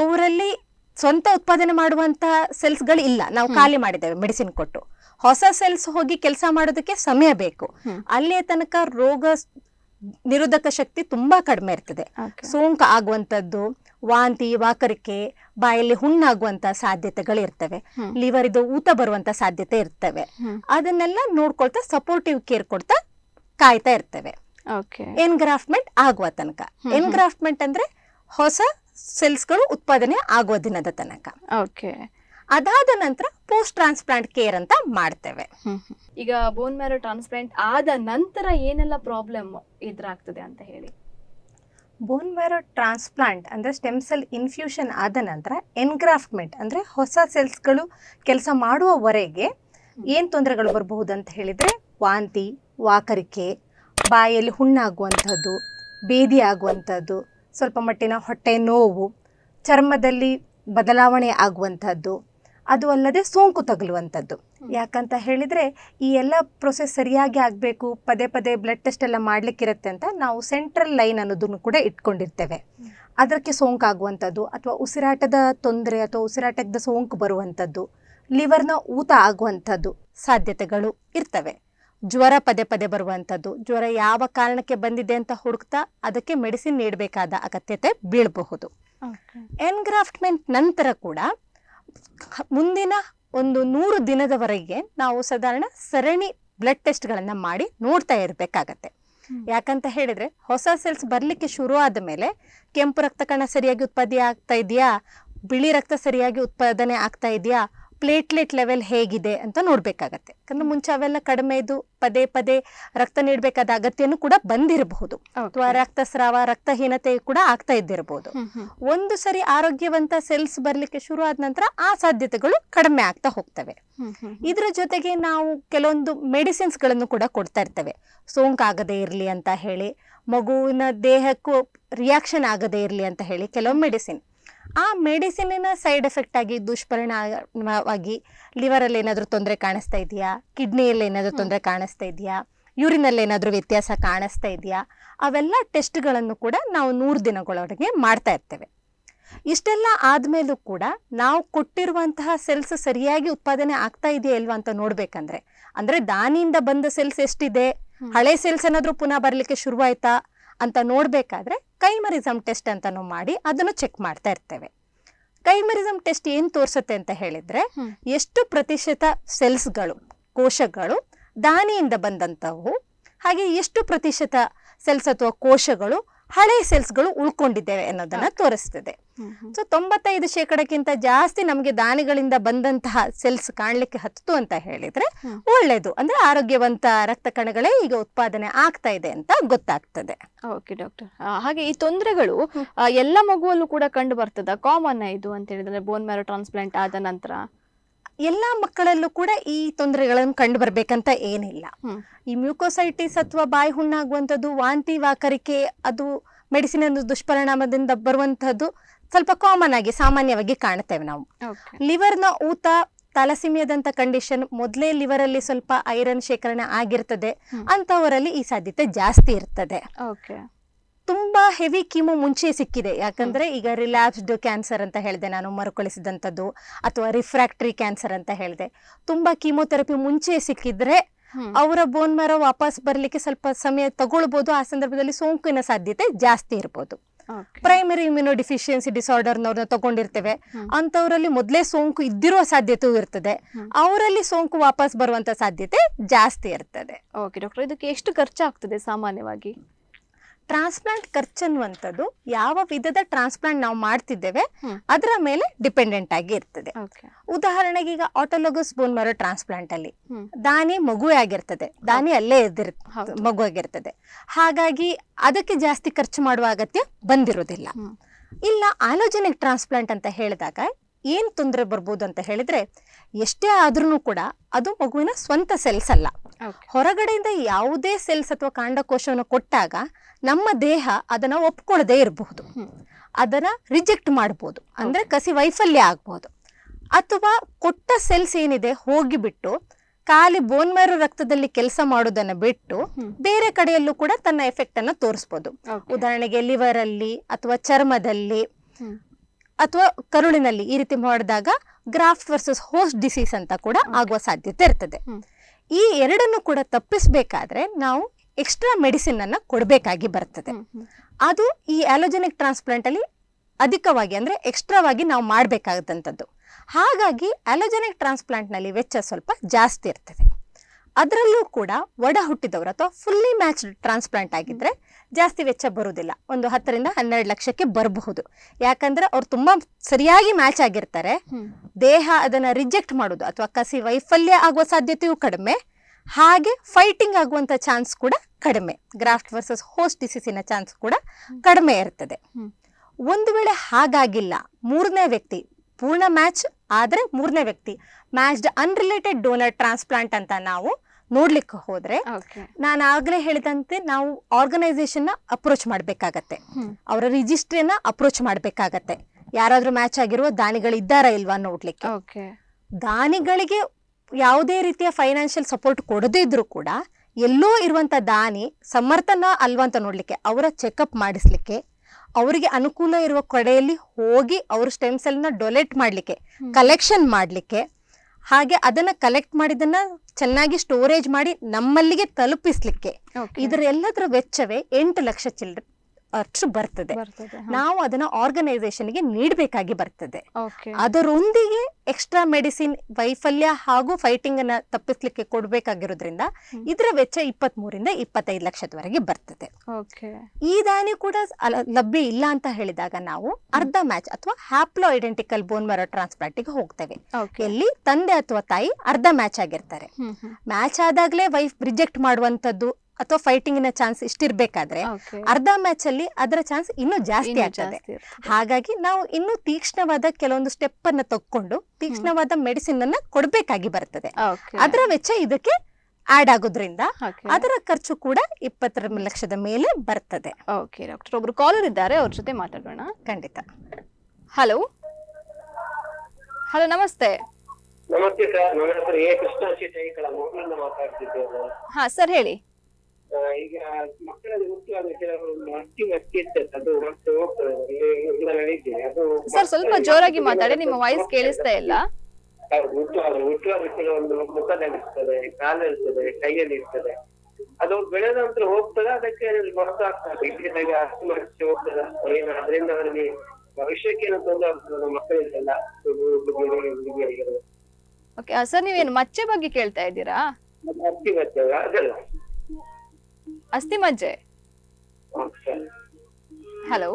ಅವರಲ್ಲಿ ಸ್ವಂತ ಉತ್ಪಾದನೆ ಮಾಡುವಂತ ಸೆಲ್ಸ್ಗಳು ಇಲ್ಲ ನಾವು ಖಾಲಿ ಮಾಡಿದ್ದೇವೆ ಮೆಡಿಸಿನ್ ಕೊಟ್ಟು ಹೊಸ ಸೆಲ್ಸ್ ಹೋಗಿ ಕೆಲಸ ಮಾಡೋದಕ್ಕೆ ಸಮಯ ಬೇಕು ಅಲ್ಲಿಯ ತನಕ ರೋಗ ನಿರೋಧಕ ಶಕ್ತಿ ತುಂಬಾ ಕಡಿಮೆ ಇರ್ತದೆ ಸೋಂಕು ಆಗುವಂತದ್ದು ವಾಂತಿ ವಾಕರಿಕೆ ಬಾಯಲ್ಲಿ ಹುಣ್ಣಾಗುವಂತ ಸಾಧ್ಯತೆಗಳಿರ್ತವೆ ಲಿವರ್ ಇದು ಊತ ಬರುವಂತ ಸಾಧ್ಯತೆ ಇರ್ತವೆ ಅದನ್ನೆಲ್ಲ ನೋಡ್ಕೊಳ್ತಾ ಸಪೋರ್ಟಿವ್ ಕೇರ್ ಕೊಡ್ತಾ ಕಾಯ್ತಾ ಇರ್ತವೆ ಎನ್ಗ್ರಾಫ್ಟ್ಮೆಂಟ್ ಆಗುವ ತನಕ ಎನ್ಗ್ರಾಫ್ಟ್ಮೆಂಟ್ ಅಂದ್ರೆ ಹೊಸ ಸೆಲ್ಸ್ಗಳು ಉತ್ಪಾದನೆ ಆಗುವ ದಿನದ ತನಕ ಓಕೆ ಅದಾದ ನಂತರ ಪೋಸ್ಟ್ ಟ್ರಾನ್ಸ್ಪ್ಲಾಂಟ್ ಕೇರ್ ಅಂತ ಮಾಡ್ತೇವೆ ಈಗ ಬೋನ್ ಮ್ಯಾರೋ ಟ್ರಾನ್ಸ್ಪ್ಲಾಂಟ್ ಆದ ನಂತರ ಏನೆಲ್ಲ ಪ್ರಾಬ್ಲಮ್ ಇದ್ರಾಗ್ತದೆ ಅಂತ ಹೇಳಿ ಬೋನ್ ಮ್ಯಾರೋ ಟ್ರಾನ್ಸ್ಪ್ಲಾಂಟ್ ಅಂದರೆ ಸ್ಟೆಮ್ ಸೆಲ್ ಇನ್ಫ್ಯೂಷನ್ ಆದ ನಂತರ ಎನ್ಗ್ರಾಫ್ಟ್ಮೆಂಟ್ ಅಂದರೆ ಹೊಸ ಸೆಲ್ಸ್ಗಳು ಕೆಲಸ ಮಾಡುವವರೆಗೆ ಏನು ತೊಂದರೆಗಳು ಬರಬಹುದು ಅಂತ ಹೇಳಿದರೆ ವಾಂತಿ ವಾಕರಿಕೆ ಬಾಯಲ್ಲಿ ಹುಣ್ಣಾಗುವಂಥದ್ದು ಬೇದಿ ಆಗುವಂಥದ್ದು ಸ್ವಲ್ಪ ಮಟ್ಟಿನ ಹೊಟ್ಟೆ ನೋವು ಚರ್ಮದಲ್ಲಿ ಬದಲಾವಣೆ ಆಗುವಂಥದ್ದು ಅದು ಅಲ್ಲದೆ ಸೋಂಕು ತಗಲುವಂಥದ್ದು ಯಾಕಂತ ಹೇಳಿದರೆ ಈ ಎಲ್ಲ ಪ್ರೊಸೆಸ್ ಸರಿಯಾಗಿ ಆಗಬೇಕು ಪದೇ ಪದೇ ಬ್ಲಡ್ ಟೆಸ್ಟ್ ಎಲ್ಲ ಮಾಡಲಿಕ್ಕಿರುತ್ತೆ ಅಂತ ನಾವು ಸೆಂಟ್ರಲ್ ಲೈನ್ ಅನ್ನೋದನ್ನು ಕೂಡ ಇಟ್ಕೊಂಡಿರ್ತೇವೆ ಅದಕ್ಕೆ ಸೋಂಕು ಆಗುವಂಥದ್ದು ಅಥವಾ ಉಸಿರಾಟದ ತೊಂದರೆ ಅಥವಾ ಉಸಿರಾಟದ ಸೋಂಕು ಬರುವಂಥದ್ದು ಲಿವರ್ನ ಊತ ಆಗುವಂಥದ್ದು ಸಾಧ್ಯತೆಗಳು ಇರ್ತವೆ ಜ್ವರ ಪದೇ ಪದೇ ಬರುವಂಥದ್ದು ಜ್ವರ ಯಾವ ಕಾರಣಕ್ಕೆ ಬಂದಿದೆ ಅಂತ ಹುಡುಕ್ತಾ ಅದಕ್ಕೆ ಮೆಡಿಸಿನ್ ನೀಡಬೇಕಾದ ಅಗತ್ಯತೆ ಬೀಳಬಹುದು ಎನ್ಗ್ರಾಫ್ಟ್ಮೆಂಟ್ ನಂತರ ಕೂಡ ಮುಂದಿನ ಒಂದು ನೂರು ದಿನದವರೆಗೆ ನಾವು ಸಾಧಾರಣ ಸರಣಿ ಬ್ಲಡ್ ಟೆಸ್ಟ್ಗಳನ್ನು ಮಾಡಿ ನೋಡ್ತಾ ಇರಬೇಕಾಗತ್ತೆ ಯಾಕಂತ ಹೇಳಿದರೆ ಹೊಸ ಸೆಲ್ಸ್ ಬರಲಿಕ್ಕೆ ಶುರು ಆದ ಮೇಲೆ ಕೆಂಪು ರಕ್ತ ಕಣ ಸರಿಯಾಗಿ ಉತ್ಪಾದನೆ ಆಗ್ತಾ ಇದೆಯಾ ಬಿಳಿ ರಕ್ತ ಸರಿಯಾಗಿ ಉತ್ಪಾದನೆ ಆಗ್ತಾ ಇದೆಯಾ ಪ್ಲೇಟ್ಲೆಟ್ ಲೆವೆಲ್ ಹೇಗಿದೆ ಅಂತ ನೋಡಬೇಕಾಗತ್ತೆ ಯಾಕಂದ್ರೆ ಮುಂಚೆ ಅವೆಲ್ಲ ಕಡಿಮೆ ಇದು ಪದೇ ಪದೇ ರಕ್ತ ನೀಡಬೇಕಾದ ಅಗತ್ಯನೂ ಕೂಡ ಬಂದಿರಬಹುದು ಅಥವಾ ರಕ್ತಸ್ರಾವ ರಕ್ತಹೀನತೆ ಕೂಡ ಆಗ್ತಾ ಇದ್ದಿರಬಹುದು ಒಂದು ಸರಿ ಆರೋಗ್ಯವಂತ ಸೆಲ್ಸ್ ಬರಲಿಕ್ಕೆ ಶುರು ಆದ ನಂತರ ಆ ಸಾಧ್ಯತೆಗಳು ಕಡಿಮೆ ಆಗ್ತಾ ಹೋಗ್ತವೆ ಇದ್ರ ಜೊತೆಗೆ ನಾವು ಕೆಲವೊಂದು ಮೆಡಿಸಿನ್ಸ್ ಗಳನ್ನು ಕೂಡ ಕೊಡ್ತಾ ಇರ್ತವೆ ಆಗದೆ ಇರಲಿ ಅಂತ ಹೇಳಿ ಮಗುವಿನ ದೇಹಕ್ಕೂ ರಿಯಾಕ್ಷನ್ ಆಗದೆ ಇರಲಿ ಅಂತ ಹೇಳಿ ಕೆಲವು ಮೆಡಿಸಿನ್ ಆ ಮೆಡಿಸಿನ ಸೈಡ್ ಎಫೆಕ್ಟ್ ಆಗಿ ದುಷ್ಪರಿಣಾಮವಾಗಿ ಲಿವರಲ್ಲಿ ಏನಾದರೂ ತೊಂದರೆ ಕಾಣಿಸ್ತಾ ಇದೆಯಾ ಕಿಡ್ನಿಯಲ್ಲಿ ಏನಾದರೂ ತೊಂದರೆ ಕಾಣಿಸ್ತಾ ಇದೆಯಾ ಯೂರಿನಲ್ಲಿ ಏನಾದರೂ ವ್ಯತ್ಯಾಸ ಕಾಣಿಸ್ತಾ ಇದೆಯಾ ಅವೆಲ್ಲ ಟೆಸ್ಟ್ಗಳನ್ನು ಕೂಡ ನಾವು ನೂರು ದಿನಗಳೊಳಗೆ ಮಾಡ್ತಾ ಇರ್ತೇವೆ ಇಷ್ಟೆಲ್ಲ ಆದಮೇಲೂ ಕೂಡ ನಾವು ಕೊಟ್ಟಿರುವಂತಹ ಸೆಲ್ಸ್ ಸರಿಯಾಗಿ ಉತ್ಪಾದನೆ ಆಗ್ತಾ ಇದೆಯಾ ಇಲ್ವಾ ಅಂತ ನೋಡ್ಬೇಕಂದ್ರೆ ಅಂದ್ರೆ ದಾನಿಯಿಂದ ಬಂದ ಸೆಲ್ಸ್ ಎಷ್ಟಿದೆ ಹಳೆ ಸೆಲ್ಸ್ ಏನಾದರೂ ಪುನಃ ಬರಲಿಕ್ಕೆ ಶುರುವಾಯ್ತಾ ಅಂತ ನೋಡಬೇಕಾದ್ರೆ ಕೈಮರಿಸಮ್ ಟೆಸ್ಟ್ ಅಂತ ಮಾಡಿ ಅದನ್ನು ಚೆಕ್ ಮಾಡ್ತಾ ಇರ್ತೇವೆ ಕೈಮರಿಸಮ್ ಟೆಸ್ಟ್ ಏನು ತೋರಿಸುತ್ತೆ ಅಂತ ಹೇಳಿದರೆ ಎಷ್ಟು ಪ್ರತಿಶತ ಸೆಲ್ಸ್ಗಳು ಕೋಶಗಳು ದಾನಿಯಿಂದ ಬಂದಂಥವು ಹಾಗೆ ಎಷ್ಟು ಪ್ರತಿಶತ ಸೆಲ್ಸ್ ಅಥವಾ ಕೋಶಗಳು ಹಳೆ ಸೆಲ್ಸ್ಗಳು ಉಳ್ಕೊಂಡಿದ್ದೇವೆ ಅನ್ನೋದನ್ನ ತೋರಿಸ್ತದೆ ಸೊ ತೊಂಬತ್ತೈದು ಶೇಕಡಕ್ಕಿಂತ ಜಾಸ್ತಿ ನಮಗೆ ದಾನಿಗಳಿಂದ ಬಂದಂತಹ ಸೆಲ್ಸ್ ಕಾಣಲಿಕ್ಕೆ ಹತ್ತು ಅಂತ ಹೇಳಿದ್ರೆ ಒಳ್ಳೇದು ಅಂದ್ರೆ ಆರೋಗ್ಯವಂತ ರಕ್ತ ಕಣಗಳೇ ಈಗ ಉತ್ಪಾದನೆ ಆಗ್ತಾ ಇದೆ ಅಂತ ಗೊತ್ತಾಗ್ತದೆ ಓಕೆ ಡಾಕ್ಟರ್ ಹಾಗೆ ಈ ತೊಂದರೆಗಳು ಎಲ್ಲ ಮಗುವಲ್ಲೂ ಕೂಡ ಕಂಡು ಬರ್ತದ ಕಾಮನ್ ಇದು ಅಂತ ಹೇಳಿದ್ರೆ ಬೋನ್ ಮ್ಯಾರೋ ಟ್ರಾನ್ಸ್ಪ್ಲಾಂಟ್ ಆದ ನಂತರ ಎಲ್ಲ ಮಕ್ಕಳಲ್ಲೂ ಕೂಡ ಈ ತೊಂದರೆಗಳನ್ನು ಕಂಡು ಬರ್ಬೇಕಂತ ಏನಿಲ್ಲ ಈ ಮ್ಯೂಕೋಸೈಟಿಸ್ ಅಥವಾ ಬಾಯಿ ಹುಣ್ಣಾಗುವಂಥದ್ದು ವಾಂತಿ ವಾಕರಿಕೆ ಅದು ಮೆಡಿಸಿನ್ ದುಷ್ಪರಿಣಾಮದಿಂದ ಬರುವಂತಹದ್ದು ಸ್ವಲ್ಪ ಕಾಮನ್ ಆಗಿ ಸಾಮಾನ್ಯವಾಗಿ ಕಾಣ್ತೇವೆ ನಾವು ಲಿವರ್ನ ಊತ ತಲಸಿಮಿಯದಂತ ಕಂಡೀಷನ್ ಮೊದಲೇ ಲಿವರ್ ಅಲ್ಲಿ ಸ್ವಲ್ಪ ಐರನ್ ಶೇಖರಣೆ ಆಗಿರ್ತದೆ ಅಂತವರಲ್ಲಿ ಈ ಸಾಧ್ಯತೆ ಜಾಸ್ತಿ ಇರ್ತದೆ ತುಂಬಾ ಹೆವಿ ಕೀಮೋ ಮುಂಚೆ ಸಿಕ್ಕಿದೆ ಯಾಕಂದ್ರೆ ಈಗ ರಿಲ್ಯಾಪ್ಸ್ಡ್ ಕ್ಯಾನ್ಸರ್ ಅಂತ ಹೇಳಿದೆ ನಾನು ಮರುಕಳಿಸಿದಂಥದ್ದು ಅಥವಾ ರಿಫ್ರಾಕ್ಟರಿ ಕ್ಯಾನ್ಸರ್ ಅಂತ ಹೇಳಿದೆ ತುಂಬಾ ಕೀಮೋಥೆರಪಿ ಮುಂಚೆ ಸಿಕ್ಕಿದ್ರೆ ಅವರ ಬೋನ್ ಮರ ವಾಪಸ್ ಬರಲಿಕ್ಕೆ ಸ್ವಲ್ಪ ಸಮಯ ತಗೊಳ್ಬಹುದು ಆ ಸಂದರ್ಭದಲ್ಲಿ ಸೋಂಕಿನ ಸಾಧ್ಯತೆ ಜಾಸ್ತಿ ಇರಬಹುದು ಪ್ರೈಮರಿ ಇಮ್ಯುನೋ ಡಿಫಿಷಿಯನ್ಸಿ ಡಿಸಾರ್ಡರ್ನವ್ರನ್ನ ತಗೊಂಡಿರ್ತೇವೆ ಅಂತವರಲ್ಲಿ ಮೊದಲೇ ಸೋಂಕು ಇದ್ದಿರುವ ಸಾಧ್ಯತೆಯೂ ಇರ್ತದೆ ಅವರಲ್ಲಿ ಸೋಂಕು ವಾಪಸ್ ಬರುವಂತ ಸಾಧ್ಯತೆ ಜಾಸ್ತಿ ಇರ್ತದೆ ಓಕೆ ಡಾಕ್ಟರ್ ಇದಕ್ಕೆ ಎಷ್ಟು ಖರ್ಚಾಗ್ತದೆ ಸಾಮಾನ್ಯವಾಗಿ ಟ್ರಾನ್ಸ್ಪ್ಲಾಂಟ್ ಖರ್ಚು ಅನ್ನುವಂಥದ್ದು ಯಾವ ವಿಧದ ಟ್ರಾನ್ಸ್ಪ್ಲಾಂಟ್ ನಾವು ಮಾಡ್ತಿದ್ದೇವೆ ಅದರ ಮೇಲೆ ಡಿಪೆಂಡೆಂಟ್ ಆಗಿ ಇರ್ತದೆ ಉದಾಹರಣೆಗೆ ಈಗ ಆಟೋಲೋಗಸ್ ಬೋನ್ ಮರೋ ಟ್ರಾನ್ಸ್ಪ್ಲಾಂಟ್ ಅಲ್ಲಿ ದಾನಿ ಮಗುವೆ ಆಗಿರ್ತದೆ ದಾನಿ ಅಲ್ಲೇ ಇದ್ದಿರ್ ಮಗು ಆಗಿರ್ತದೆ ಹಾಗಾಗಿ ಅದಕ್ಕೆ ಜಾಸ್ತಿ ಖರ್ಚು ಮಾಡುವ ಅಗತ್ಯ ಬಂದಿರೋದಿಲ್ಲ ಇಲ್ಲ ಆಲೋಜೆನಿಕ್ ಟ್ರಾನ್ಸ್ಪ್ಲಾಂಟ್ ಅಂತ ಹೇಳಿದಾಗ ಏನ್ ತೊಂದರೆ ಬರ್ಬೋದು ಅಂತ ಹೇಳಿದ್ರೆ ಎಷ್ಟೇ ಆದ್ರೂ ಕೂಡ ಅದು ಮಗುವಿನ ಸ್ವಂತ ಸೆಲ್ಸ್ ಅಲ್ಲ ಹೊರಗಡೆಯಿಂದ ಯಾವುದೇ ಸೆಲ್ಸ್ ಅಥವಾ ಕಾಂಡಕೋಶವನ್ನು ಕೊಟ್ಟಾಗ ನಮ್ಮ ದೇಹ ಅದನ್ನ ಒಪ್ಕೊಳ್ಳದೇ ಇರಬಹುದು ಅದನ್ನ ರಿಜೆಕ್ಟ್ ಮಾಡ್ಬೋದು ಅಂದ್ರೆ ಕಸಿ ವೈಫಲ್ಯ ಆಗ್ಬೋದು ಅಥವಾ ಕೊಟ್ಟ ಸೆಲ್ಸ್ ಏನಿದೆ ಹೋಗಿಬಿಟ್ಟು ಖಾಲಿ ಬೋನ್ ರಕ್ತದಲ್ಲಿ ಕೆಲಸ ಮಾಡೋದನ್ನ ಬಿಟ್ಟು ಬೇರೆ ಕಡೆಯಲ್ಲೂ ಕೂಡ ತನ್ನ ಎಫೆಕ್ಟ್ ಅನ್ನ ತೋರಿಸಬಹುದು ಉದಾಹರಣೆಗೆ ಲಿವರ್ ಅಲ್ಲಿ ಅಥವಾ ಚರ್ಮದಲ್ಲಿ ಅಥವಾ ಕರುಳಿನಲ್ಲಿ ಈ ರೀತಿ ಮಾಡಿದಾಗ ಗ್ರಾಫ್ಟ್ ವರ್ಸಸ್ ಹೋಸ್ಟ್ ಡಿಸೀಸ್ ಅಂತ ಕೂಡ ಆಗುವ ಸಾಧ್ಯತೆ ಇರ್ತದೆ ಈ ಎರಡನ್ನು ಕೂಡ ತಪ್ಪಿಸಬೇಕಾದ್ರೆ ನಾವು ಎಕ್ಸ್ಟ್ರಾ ಮೆಡಿಸಿನ್ ಅನ್ನು ಕೊಡಬೇಕಾಗಿ ಬರ್ತದೆ ಅದು ಈ ಆಲೋಜೆನಿಕ್ ಟ್ರಾನ್ಸ್ಪ್ಲಾಂಟ್ ಅಲ್ಲಿ ಅಧಿಕವಾಗಿ ಅಂದ್ರೆ ಎಕ್ಸ್ಟ್ರಾವಾಗಿ ನಾವು ಮಾಡಬೇಕಾದಂಥದ್ದು ಹಾಗಾಗಿ ಆಲೋಜೆನಿಕ್ ಟ್ರಾನ್ಸ್ಪ್ಲಾಂಟ್ ನಲ್ಲಿ ವೆಚ್ಚ ಸ್ವಲ್ಪ ಜಾಸ್ತಿ ಇರ್ತದೆ ಅದರಲ್ಲೂ ಕೂಡ ಒಡ ಹುಟ್ಟಿದವರು ಅಥವಾ ಫುಲ್ಲಿ ಮ್ಯಾಚ್ಡ್ ಟ್ರಾನ್ಸ್ಪ್ಲಾಂಟ್ ಆಗಿದ್ರೆ ಜಾಸ್ತಿ ವೆಚ್ಚ ಬರುವುದಿಲ್ಲ ಒಂದು ಹತ್ತರಿಂದ ಹನ್ನೆರಡು ಲಕ್ಷಕ್ಕೆ ಬರಬಹುದು ಯಾಕಂದ್ರೆ ಅವ್ರು ತುಂಬಾ ಸರಿಯಾಗಿ ಮ್ಯಾಚ್ ಆಗಿರ್ತಾರೆ ದೇಹ ಅದನ್ನ ರಿಜೆಕ್ಟ್ ಮಾಡೋದು ಅಥವಾ ಕಸಿ ವೈಫಲ್ಯ ಆಗುವ ಸಾಧ್ಯತೆಯೂ ಕಡಿಮೆ ಹಾಗೆ ಫೈಟಿಂಗ್ ಆಗುವಂತ ಚಾನ್ಸ್ ಕೂಡ ಕಡಿಮೆ ಗ್ರಾಫ್ಟ್ ವರ್ಸಸ್ ಹೋಸ್ಟ್ ಡಿಸೀಸಿನ ಚಾನ್ಸ್ ಕೂಡ ಕಡಿಮೆ ಇರ್ತದೆ ಒಂದು ವೇಳೆ ಹಾಗಾಗಿಲ್ಲ ಮೂರನೇ ವ್ಯಕ್ತಿ ಪೂರ್ಣ ಮ್ಯಾಚ್ ಆದರೆ ಮೂರನೇ ವ್ಯಕ್ತಿ ಮ್ಯಾಚ್ಡ್ ಅನ್ರಿಲೇಟೆಡ್ ಡೋನರ್ ಟ್ರಾನ್ಸ್ಪ್ಲಾಂಟ್ ಅಂತ ನಾವು ನೋಡ್ಲಿಕ್ಕೆ ಹೋದ್ರೆ ನಾನು ಆಗ್ಲೇ ಹೇಳಿದಂತೆ ನಾವು ಆರ್ಗನೈಸೇಷನ್ ನ ಅಪ್ರೋಚ್ ಮಾಡಬೇಕಾಗತ್ತೆ ಅವರ ರಿಜಿಸ್ಟ್ರಿಯನ್ನ ಅಪ್ರೋಚ್ ಮಾಡಬೇಕಾಗತ್ತೆ ಯಾರಾದ್ರೂ ಮ್ಯಾಚ್ ಆಗಿರುವ ದಾನಿಗಳು ಇದ್ದಾರಾ ಇಲ್ವಾ ನೋಡ್ಲಿಕ್ಕೆ ದಾನಿಗಳಿಗೆ ಯಾವುದೇ ರೀತಿಯ ಫೈನಾನ್ಷಿಯಲ್ ಸಪೋರ್ಟ್ ಕೊಡದೇ ಕೂಡ ಎಲ್ಲೋ ಇರುವಂಥ ದಾನಿ ಸಮರ್ಥನ ಅಲ್ವಾ ಅಂತ ನೋಡಲಿಕ್ಕೆ ಅವರ ಚೆಕಪ್ ಮಾಡಿಸ್ಲಿಕ್ಕೆ ಅವರಿಗೆ ಅನುಕೂಲ ಇರುವ ಕಡೆಯಲ್ಲಿ ಹೋಗಿ ಅವ್ರ ಸ್ಟೆಮ್ ಸೆಲ್ನ ಡೊನೇಟ್ ಮಾಡಲಿಕ್ಕೆ ಕಲೆಕ್ಷನ್ ಮಾಡಲಿಕ್ಕೆ ಹಾಗೆ ಅದನ್ನು ಕಲೆಕ್ಟ್ ಮಾಡಿದನ್ನ ಚೆನ್ನಾಗಿ ಸ್ಟೋರೇಜ್ ಮಾಡಿ ನಮ್ಮಲ್ಲಿಗೆ ತಲುಪಿಸ್ಲಿಕ್ಕೆ ಇದರ ಎಲ್ಲದರ ವೆಚ್ಚವೇ ಎಂಟು ಲಕ್ಷ ಚಿಲ್ಡ್ರನ್ ಅಷ್ಟು ಬರ್ತದೆ ನಾವು ಅದನ್ನ ಗೆ ನೀಡಬೇಕಾಗಿ ಬರ್ತದೆ ಅದರೊಂದಿಗೆ ಎಕ್ಸ್ಟ್ರಾ ಮೆಡಿಸಿನ್ ವೈಫಲ್ಯ ಹಾಗೂ ಫೈಟಿಂಗ್ ಅನ್ನ ತಪ್ಪಿಸ್ಲಿಕ್ಕೆ ಕೊಡಬೇಕಾಗಿರೋದ್ರಿಂದ ಇದರ ವೆಚ್ಚ ಇಪ್ಪತ್ತ್ ಮೂರಿಂದ ಇಪ್ಪತ್ತೈದು ಲಕ್ಷದವರೆಗೆ ಬರ್ತದೆ ಈ ದಾನಿ ಕೂಡ ಲಭ್ಯ ಇಲ್ಲ ಅಂತ ಹೇಳಿದಾಗ ನಾವು ಅರ್ಧ ಮ್ಯಾಚ್ ಅಥವಾ ಹ್ಯಾಪ್ಲೋ ಐಡೆಂಟಿಕಲ್ ಬೋನ್ ಮರ ಗೆ ಹೋಗ್ತೇವೆ ಎಲ್ಲಿ ತಂದೆ ಅಥವಾ ತಾಯಿ ಅರ್ಧ ಮ್ಯಾಚ್ ಆಗಿರ್ತಾರೆ ಮ್ಯಾಚ್ ಆದಾಗಲೇ ವೈಫ್ ರಿಜೆಕ್ಟ್ ಮಾಡುವಂತದ್ದು ಅಥವಾ ಫೈಟಿಂಗಿನ ಚಾನ್ಸ್ ಇಷ್ಟಿರ್ಬೇಕಾದ್ರೆ ಅರ್ಧ ಮ್ಯಾಚ್ ಅಲ್ಲಿ ಅದರ ಚಾನ್ಸ್ ಇನ್ನೂ ಜಾಸ್ತಿ ಆಗ್ತದೆ ಹಾಗಾಗಿ ನಾವು ಇನ್ನೂ ತೀಕ್ಷ್ಣವಾದ ಕೆಲವೊಂದು ಸ್ಟೆಪ್ ಅನ್ನ ತಕ್ಕೊಂಡು ತೀಕ್ಷ್ಣವಾದ ಮೆಡಿಸಿನ್ ಅನ್ನ ಕೊಡಬೇಕಾಗಿ ಬರ್ತದೆ ಅದರ ವೆಚ್ಚ ಇದಕ್ಕೆ ಆಡ್ ಆಗೋದ್ರಿಂದ ಅದರ ಖರ್ಚು ಕೂಡ ಇಪ್ಪತ್ತರ ಲಕ್ಷದ ಮೇಲೆ ಬರ್ತದೆ ಓಕೆ ಡಾಕ್ಟರ್ ಒಬ್ರು ಕಾಲರ್ ಇದ್ದಾರೆ ಅವ್ರ ಜೊತೆ ಮಾತಾಡೋಣ ಖಂಡಿತ ಹಲೋ ಹಲೋ ನಮಸ್ತೆ ನಮಸ್ತೆ ಸರ್ ನನ್ನ ಹೆಸರು ಎ ಕೃಷ್ಣ ಚೇಟೈಕಳ ಮೊಬೈಲ್ ಮಾತಾಡ್ತಿದ್ದೇನೆ ಹಾ ಸರ್ ಹೇಳಿ ಈಗ ಮಕ್ಕಳಲ್ಲಿ ಮುಖ್ಯವಾದ ಕೆಲವು ಮಕ್ಕಿ ಮಕ್ಕಿ ಇರ್ತದೆ ಅದು ಮತ್ತೆ ಹೋಗ್ತದೆ ಸರ್ ಸ್ವಲ್ಪ ಜೋರಾಗಿ ಮಾತಾಡಿ ನಿಮ್ಮ ವಾಯ್ಸ್ ಕೇಳಿಸ್ತಾ ಇಲ್ಲ ಮುಟ್ಟುವಾಗ ಮುಟ್ಟುವಾಗ ಕೆಲವೊಂದು ಮುಖದಲ್ಲಿ ಇರ್ತದೆ ಕಾಲು ಇರ್ತದೆ ಕೈಯಲ್ಲಿ ಇರ್ತದೆ ಅದು ಬೆಳೆದ ನಂತರ ಹೋಗ್ತದೆ ಅದಕ್ಕೆ ಆಗ್ತದೆ ಇಟ್ಟಿದಾಗ ಅಷ್ಟು ಮನಸ್ಸು ಹೋಗ್ತದೆ ಏನು ಅದರಿಂದ ಅವರಿಗೆ ಭವಿಷ್ಯಕ್ಕೆ ಏನು ತೊಂದರೆ ಆಗ್ತದೆ ಮಕ್ಕಳಿಗೆಲ್ಲ ಓಕೆ ಸರ್ ನೀವೇನು ಮಚ್ಚೆ ಬಗ್ಗೆ ಕೇಳ್ತಾ ಇದ್ದೀರಾ ಮಚ್ಚಿ ಮಚ್ಚೆ ಅದೆಲ್ಲ ಅಸ್ತಿ ಮಜ್ಜೆ ಹಲೋ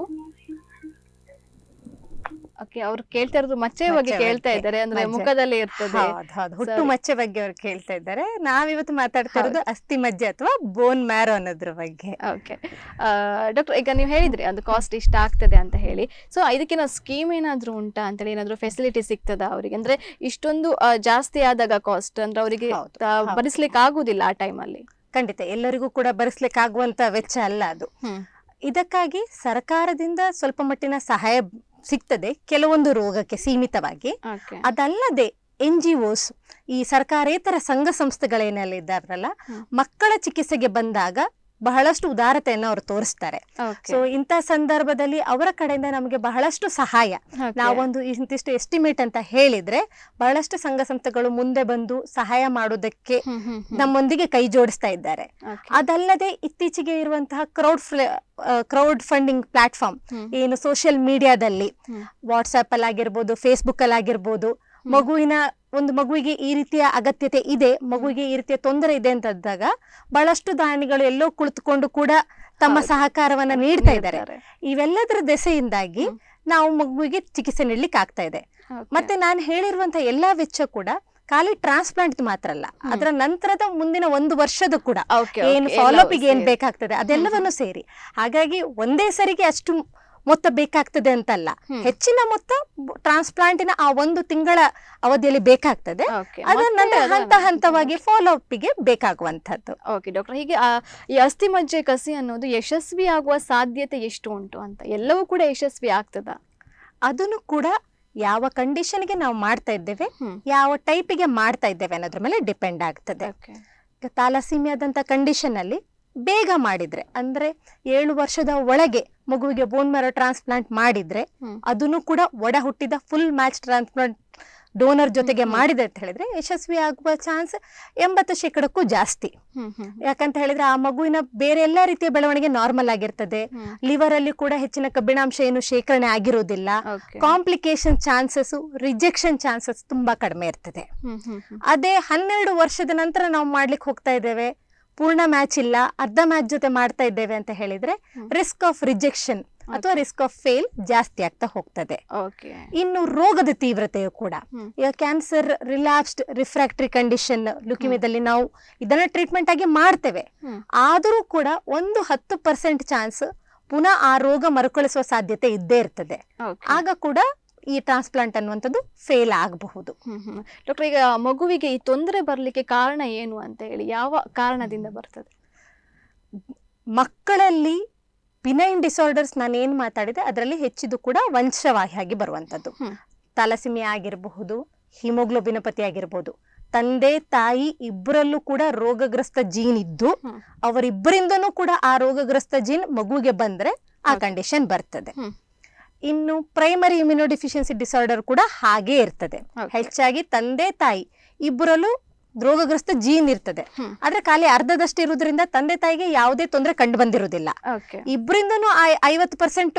ಓಕೆ ಅವ್ರು ಕೇಳ್ತಾ ಇರೋದು ಮಚ್ಚೆ ಬಗ್ಗೆ ಕೇಳ್ತಾ ಇದ್ದಾರೆ ಅಂದ್ರೆ ಮುಖದಲ್ಲಿ ಇರ್ತದೆ ಹುಟ್ಟು ಮಚ್ಚೆ ಬಗ್ಗೆ ಅವ್ರು ಕೇಳ್ತಾ ಇದ್ದಾರೆ ನಾವಿವತ್ತು ಮಾತಾಡ್ತಾ ಇರೋದು ಅಸ್ಥಿ ಮಜ್ಜೆ ಅಥವಾ ಬೋನ್ ಮ್ಯಾರೋ ಅನ್ನೋದ್ರ ಬಗ್ಗೆ ಓಕೆ ಡಾಕ್ಟರ್ ಈಗ ನೀವು ಹೇಳಿದ್ರಿ ಅದು ಕಾಸ್ಟ್ ಇಷ್ಟ ಆಗ್ತದೆ ಅಂತ ಹೇಳಿ ಸೊ ಇದಕ್ಕೆ ನಾವು ಸ್ಕೀಮ್ ಏನಾದ್ರು ಉಂಟಾ ಹೇಳಿ ಏನಾದ್ರು ಫೆಸಿಲಿಟಿ ಸಿಗ್ತದಾ ಅವರಿಗೆ ಅಂದ್ರೆ ಇಷ್ಟೊಂದು ಜಾಸ್ತಿ ಆದಾಗ ಕಾಸ್ಟ್ ಅಂದ್ರೆ ಅವರಿಗೆ ಭರಿಸ್ಲಿಕ್ಕೆ ಆಗುದಿಲ್ಲ ಆ ಟೈಮಲ್ಲಿ ಖಂಡಿತ ಎಲ್ಲರಿಗೂ ಕೂಡ ಆಗುವಂತ ವೆಚ್ಚ ಅಲ್ಲ ಅದು ಇದಕ್ಕಾಗಿ ಸರ್ಕಾರದಿಂದ ಸ್ವಲ್ಪ ಮಟ್ಟಿನ ಸಹಾಯ ಸಿಗ್ತದೆ ಕೆಲವೊಂದು ರೋಗಕ್ಕೆ ಸೀಮಿತವಾಗಿ ಅದಲ್ಲದೆ ಎನ್ ಜಿ ಓಸ್ ಈ ಸರ್ಕಾರೇತರ ಸಂಘ ಸಂಸ್ಥೆಗಳೇನೆಲ್ಲ ಇದ್ದಾರಲ್ಲ ಮಕ್ಕಳ ಚಿಕಿತ್ಸೆಗೆ ಬಂದಾಗ ಬಹಳಷ್ಟು ಉದಾರತೆಯನ್ನು ಅವರು ತೋರಿಸ್ತಾರೆ ಸೊ ಇಂಥ ಸಂದರ್ಭದಲ್ಲಿ ಅವರ ಕಡೆಯಿಂದ ನಮಗೆ ಬಹಳಷ್ಟು ಸಹಾಯ ನಾವೊಂದು ಇಂತಿಷ್ಟು ಎಸ್ಟಿಮೇಟ್ ಅಂತ ಹೇಳಿದ್ರೆ ಬಹಳಷ್ಟು ಸಂಘ ಸಂಸ್ಥೆಗಳು ಮುಂದೆ ಬಂದು ಸಹಾಯ ಮಾಡೋದಕ್ಕೆ ನಮ್ಮೊಂದಿಗೆ ಕೈ ಜೋಡಿಸ್ತಾ ಇದ್ದಾರೆ ಅದಲ್ಲದೆ ಇತ್ತೀಚೆಗೆ ಇರುವಂತಹ ಕ್ರೌಡ್ ಕ್ರೌಡ್ ಫಂಡಿಂಗ್ ಪ್ಲಾಟ್ಫಾರ್ಮ್ ಏನು ಸೋಷಿಯಲ್ ಮೀಡಿಯಾದಲ್ಲಿ ವಾಟ್ಸ್ಆಪ್ ಅಲ್ಲಿ ಆಗಿರ್ಬೋದು ಫೇಸ್ಬುಕ್ ಅಲ್ಲಿ ಆಗಿರ್ಬೋದು ಮಗುವಿನ ಒಂದು ಮಗುವಿಗೆ ಈ ರೀತಿಯ ಅಗತ್ಯತೆ ಇದೆ ಮಗುವಿಗೆ ಈ ರೀತಿಯ ತೊಂದರೆ ಇದೆ ಅಂತ ಅಂದಾಗ ಬಹಳಷ್ಟು ದಾನಿಗಳು ಎಲ್ಲೋ ಕುಳಿತುಕೊಂಡು ಕೂಡ ತಮ್ಮ ಸಹಕಾರವನ್ನ ನೀಡ್ತಾ ಇದ್ದಾರೆ ಇವೆಲ್ಲದರ ದೆಸೆಯಿಂದಾಗಿ ನಾವು ಮಗುವಿಗೆ ಚಿಕಿತ್ಸೆ ನೀಡಲಿಕ್ಕೆ ಆಗ್ತಾ ಇದೆ ಮತ್ತೆ ನಾನು ಹೇಳಿರುವಂತಹ ಎಲ್ಲಾ ವೆಚ್ಚ ಕೂಡ ಖಾಲಿ ಟ್ರಾನ್ಸ್ಪ್ಲಾಂಟ್ ಮಾತ್ರ ಅಲ್ಲ ಅದರ ನಂತರದ ಮುಂದಿನ ಒಂದು ವರ್ಷದ ಕೂಡ ಏನು ಫಾಲೋಅಪ್ ಏನ್ ಬೇಕಾಗ್ತದೆ ಅದೆಲ್ಲವನ್ನು ಸೇರಿ ಹಾಗಾಗಿ ಒಂದೇ ಸರಿಗೆ ಅಷ್ಟು ಮೊತ್ತ ಬೇಕಾಗ್ತದೆ ಅಂತಲ್ಲ ಹೆಚ್ಚಿನ ಮೊತ್ತ ಟ್ರಾನ್ಸ್ಪ್ಲಾಂಟಿನ ಆ ಒಂದು ತಿಂಗಳ ಅವಧಿಯಲ್ಲಿ ಬೇಕಾಗ್ತದೆ ಅದನ್ನ ಹಂತ ಹಂತವಾಗಿ ಫಾಲೋ ಅಪ್ಗೆ ಬೇಕಾಗುವಂತದ್ದು ಓಕೆ ಡಾಕ್ಟರ್ ಹೀಗೆ ಈ ಅಸ್ಥಿ ಮಜ್ಜೆ ಕಸಿ ಅನ್ನೋದು ಯಶಸ್ವಿ ಆಗುವ ಸಾಧ್ಯತೆ ಎಷ್ಟು ಉಂಟು ಅಂತ ಎಲ್ಲವೂ ಕೂಡ ಯಶಸ್ವಿ ಆಗ್ತದ ಅದನ್ನು ಕೂಡ ಯಾವ ಕಂಡೀಷನ್ಗೆ ನಾವು ಮಾಡ್ತಾ ಇದ್ದೇವೆ ಯಾವ ಟೈಪಿಗೆ ಮಾಡ್ತಾ ಇದ್ದೇವೆ ಅನ್ನೋದ್ರ ಮೇಲೆ ಡಿಪೆಂಡ್ ಆಗ್ತದೆ ಥಾಲಸೀಮಿಯಾದಂಥ ಕಂಡೀಷನ್ ಅಲ್ಲಿ ಬೇಗ ಮಾಡಿದ್ರೆ ಅಂದ್ರೆ ಏಳು ವರ್ಷದ ಒಳಗೆ ಮಗುವಿಗೆ ಬೋನ್ ಮರ ಟ್ರಾನ್ಸ್ಪ್ಲಾಂಟ್ ಮಾಡಿದ್ರೆ ಅದನ್ನು ಕೂಡ ಒಡ ಹುಟ್ಟಿದ ಫುಲ್ ಮ್ಯಾಚ್ ಟ್ರಾನ್ಸ್ಪ್ಲಾಂಟ್ ಡೋನರ್ ಜೊತೆಗೆ ಮಾಡಿದೆ ಅಂತ ಹೇಳಿದ್ರೆ ಯಶಸ್ವಿ ಆಗುವ ಚಾನ್ಸ್ ಎಂಬತ್ತು ಶೇಕಡಕ್ಕೂ ಜಾಸ್ತಿ ಯಾಕಂತ ಹೇಳಿದ್ರೆ ಆ ಮಗುವಿನ ಬೇರೆ ಎಲ್ಲ ರೀತಿಯ ಬೆಳವಣಿಗೆ ನಾರ್ಮಲ್ ಆಗಿರ್ತದೆ ಲಿವರ್ ಅಲ್ಲಿ ಕೂಡ ಹೆಚ್ಚಿನ ಕಬ್ಬಿಣಾಂಶ ಏನು ಶೇಖರಣೆ ಆಗಿರೋದಿಲ್ಲ ಕಾಂಪ್ಲಿಕೇಶನ್ ಚಾನ್ಸಸ್ ರಿಜೆಕ್ಷನ್ ಚಾನ್ಸಸ್ ತುಂಬಾ ಕಡಿಮೆ ಇರ್ತದೆ ಅದೇ ಹನ್ನೆರಡು ವರ್ಷದ ನಂತರ ನಾವು ಮಾಡ್ಲಿಕ್ಕೆ ಹೋಗ್ತಾ ಇದ್ದೇವೆ ಪೂರ್ಣ ಮ್ಯಾಚ್ ಇಲ್ಲ ಅರ್ಧ ಮ್ಯಾಚ್ ಜೊತೆ ಮಾಡ್ತಾ ಇದ್ದೇವೆ ಅಂತ ಹೇಳಿದ್ರೆ ರಿಸ್ಕ್ ಆಫ್ ರಿಜೆಕ್ಷನ್ ಅಥವಾ ರಿಸ್ಕ್ ಆಫ್ ಫೇಲ್ ಜಾಸ್ತಿ ಆಗ್ತಾ ಹೋಗ್ತದೆ ಇನ್ನು ರೋಗದ ತೀವ್ರತೆಯು ಕೂಡ ಈಗ ಕ್ಯಾನ್ಸರ್ ರಿಲ್ಯಾಪ್ಸ್ಡ್ ರಿಫ್ರಾಕ್ಟರಿ ಕಂಡೀಷನ್ ಲುಕಿಮಿದಲ್ಲಿ ನಾವು ಇದನ್ನ ಟ್ರೀಟ್ಮೆಂಟ್ ಆಗಿ ಮಾಡ್ತೇವೆ ಆದರೂ ಕೂಡ ಒಂದು ಹತ್ತು ಪರ್ಸೆಂಟ್ ಚಾನ್ಸ್ ಪುನಃ ಆ ರೋಗ ಮರುಕಳಿಸುವ ಸಾಧ್ಯತೆ ಇದ್ದೇ ಇರ್ತದೆ ಆಗ ಕೂಡ ಈ ಟ್ರಾನ್ಸ್ಪ್ಲಾಂಟ್ ಅನ್ನುವಂಥದ್ದು ಫೇಲ್ ಆಗಬಹುದು ಡಾಕ್ಟರ್ ಈಗ ಮಗುವಿಗೆ ಈ ತೊಂದರೆ ಬರಲಿಕ್ಕೆ ಕಾರಣ ಏನು ಅಂತ ಹೇಳಿ ಯಾವ ಕಾರಣದಿಂದ ಬರ್ತದೆ ಮಕ್ಕಳಲ್ಲಿ ಪಿನೈನ್ ಡಿಸಾರ್ಡರ್ಸ್ ನಾನು ಏನು ಮಾತಾಡಿದೆ ಅದರಲ್ಲಿ ಹೆಚ್ಚಿದ್ದು ಕೂಡ ವಂಶವಾಹಿಯಾಗಿ ಬರುವಂಥದ್ದು ತಲಸಿಮೆ ಆಗಿರಬಹುದು ಹಿಮೋಗ್ಲೋಬಿನಪತಿ ಆಗಿರ್ಬೋದು ತಂದೆ ತಾಯಿ ಇಬ್ಬರಲ್ಲೂ ಕೂಡ ರೋಗಗ್ರಸ್ತ ಜೀನ್ ಇದ್ದು ಅವರಿಬ್ಬರಿಂದನೂ ಕೂಡ ಆ ರೋಗಗ್ರಸ್ತ ಜೀನ್ ಮಗುವಿಗೆ ಬಂದ್ರೆ ಆ ಕಂಡೀಷನ್ ಬರ್ತದೆ ಇನ್ನು ಪ್ರೈಮರಿ ಇಮ್ಯುನೋ ಡಿಫಿಷಿಯನ್ಸಿ ಡಿಸಾರ್ಡರ್ ಕೂಡ ಹಾಗೇ ಇರ್ತದೆ ಹೆಚ್ಚಾಗಿ ತಂದೆ ತಾಯಿ ಇಬ್ಬರಲ್ಲೂ ರೋಗಗ್ರಸ್ತ ಜೀನ್ ಇರ್ತದೆ ಆದ್ರೆ ಖಾಲಿ ಅರ್ಧದಷ್ಟು ಇರುವುದರಿಂದ ತಂದೆ ತಾಯಿಗೆ ಯಾವುದೇ ತೊಂದರೆ ಕಂಡು ಬಂದಿರುವುದಿಲ್ಲ ಇಬ್ಬರಿಂದನೂ ಐವತ್ತು ಪರ್ಸೆಂಟ್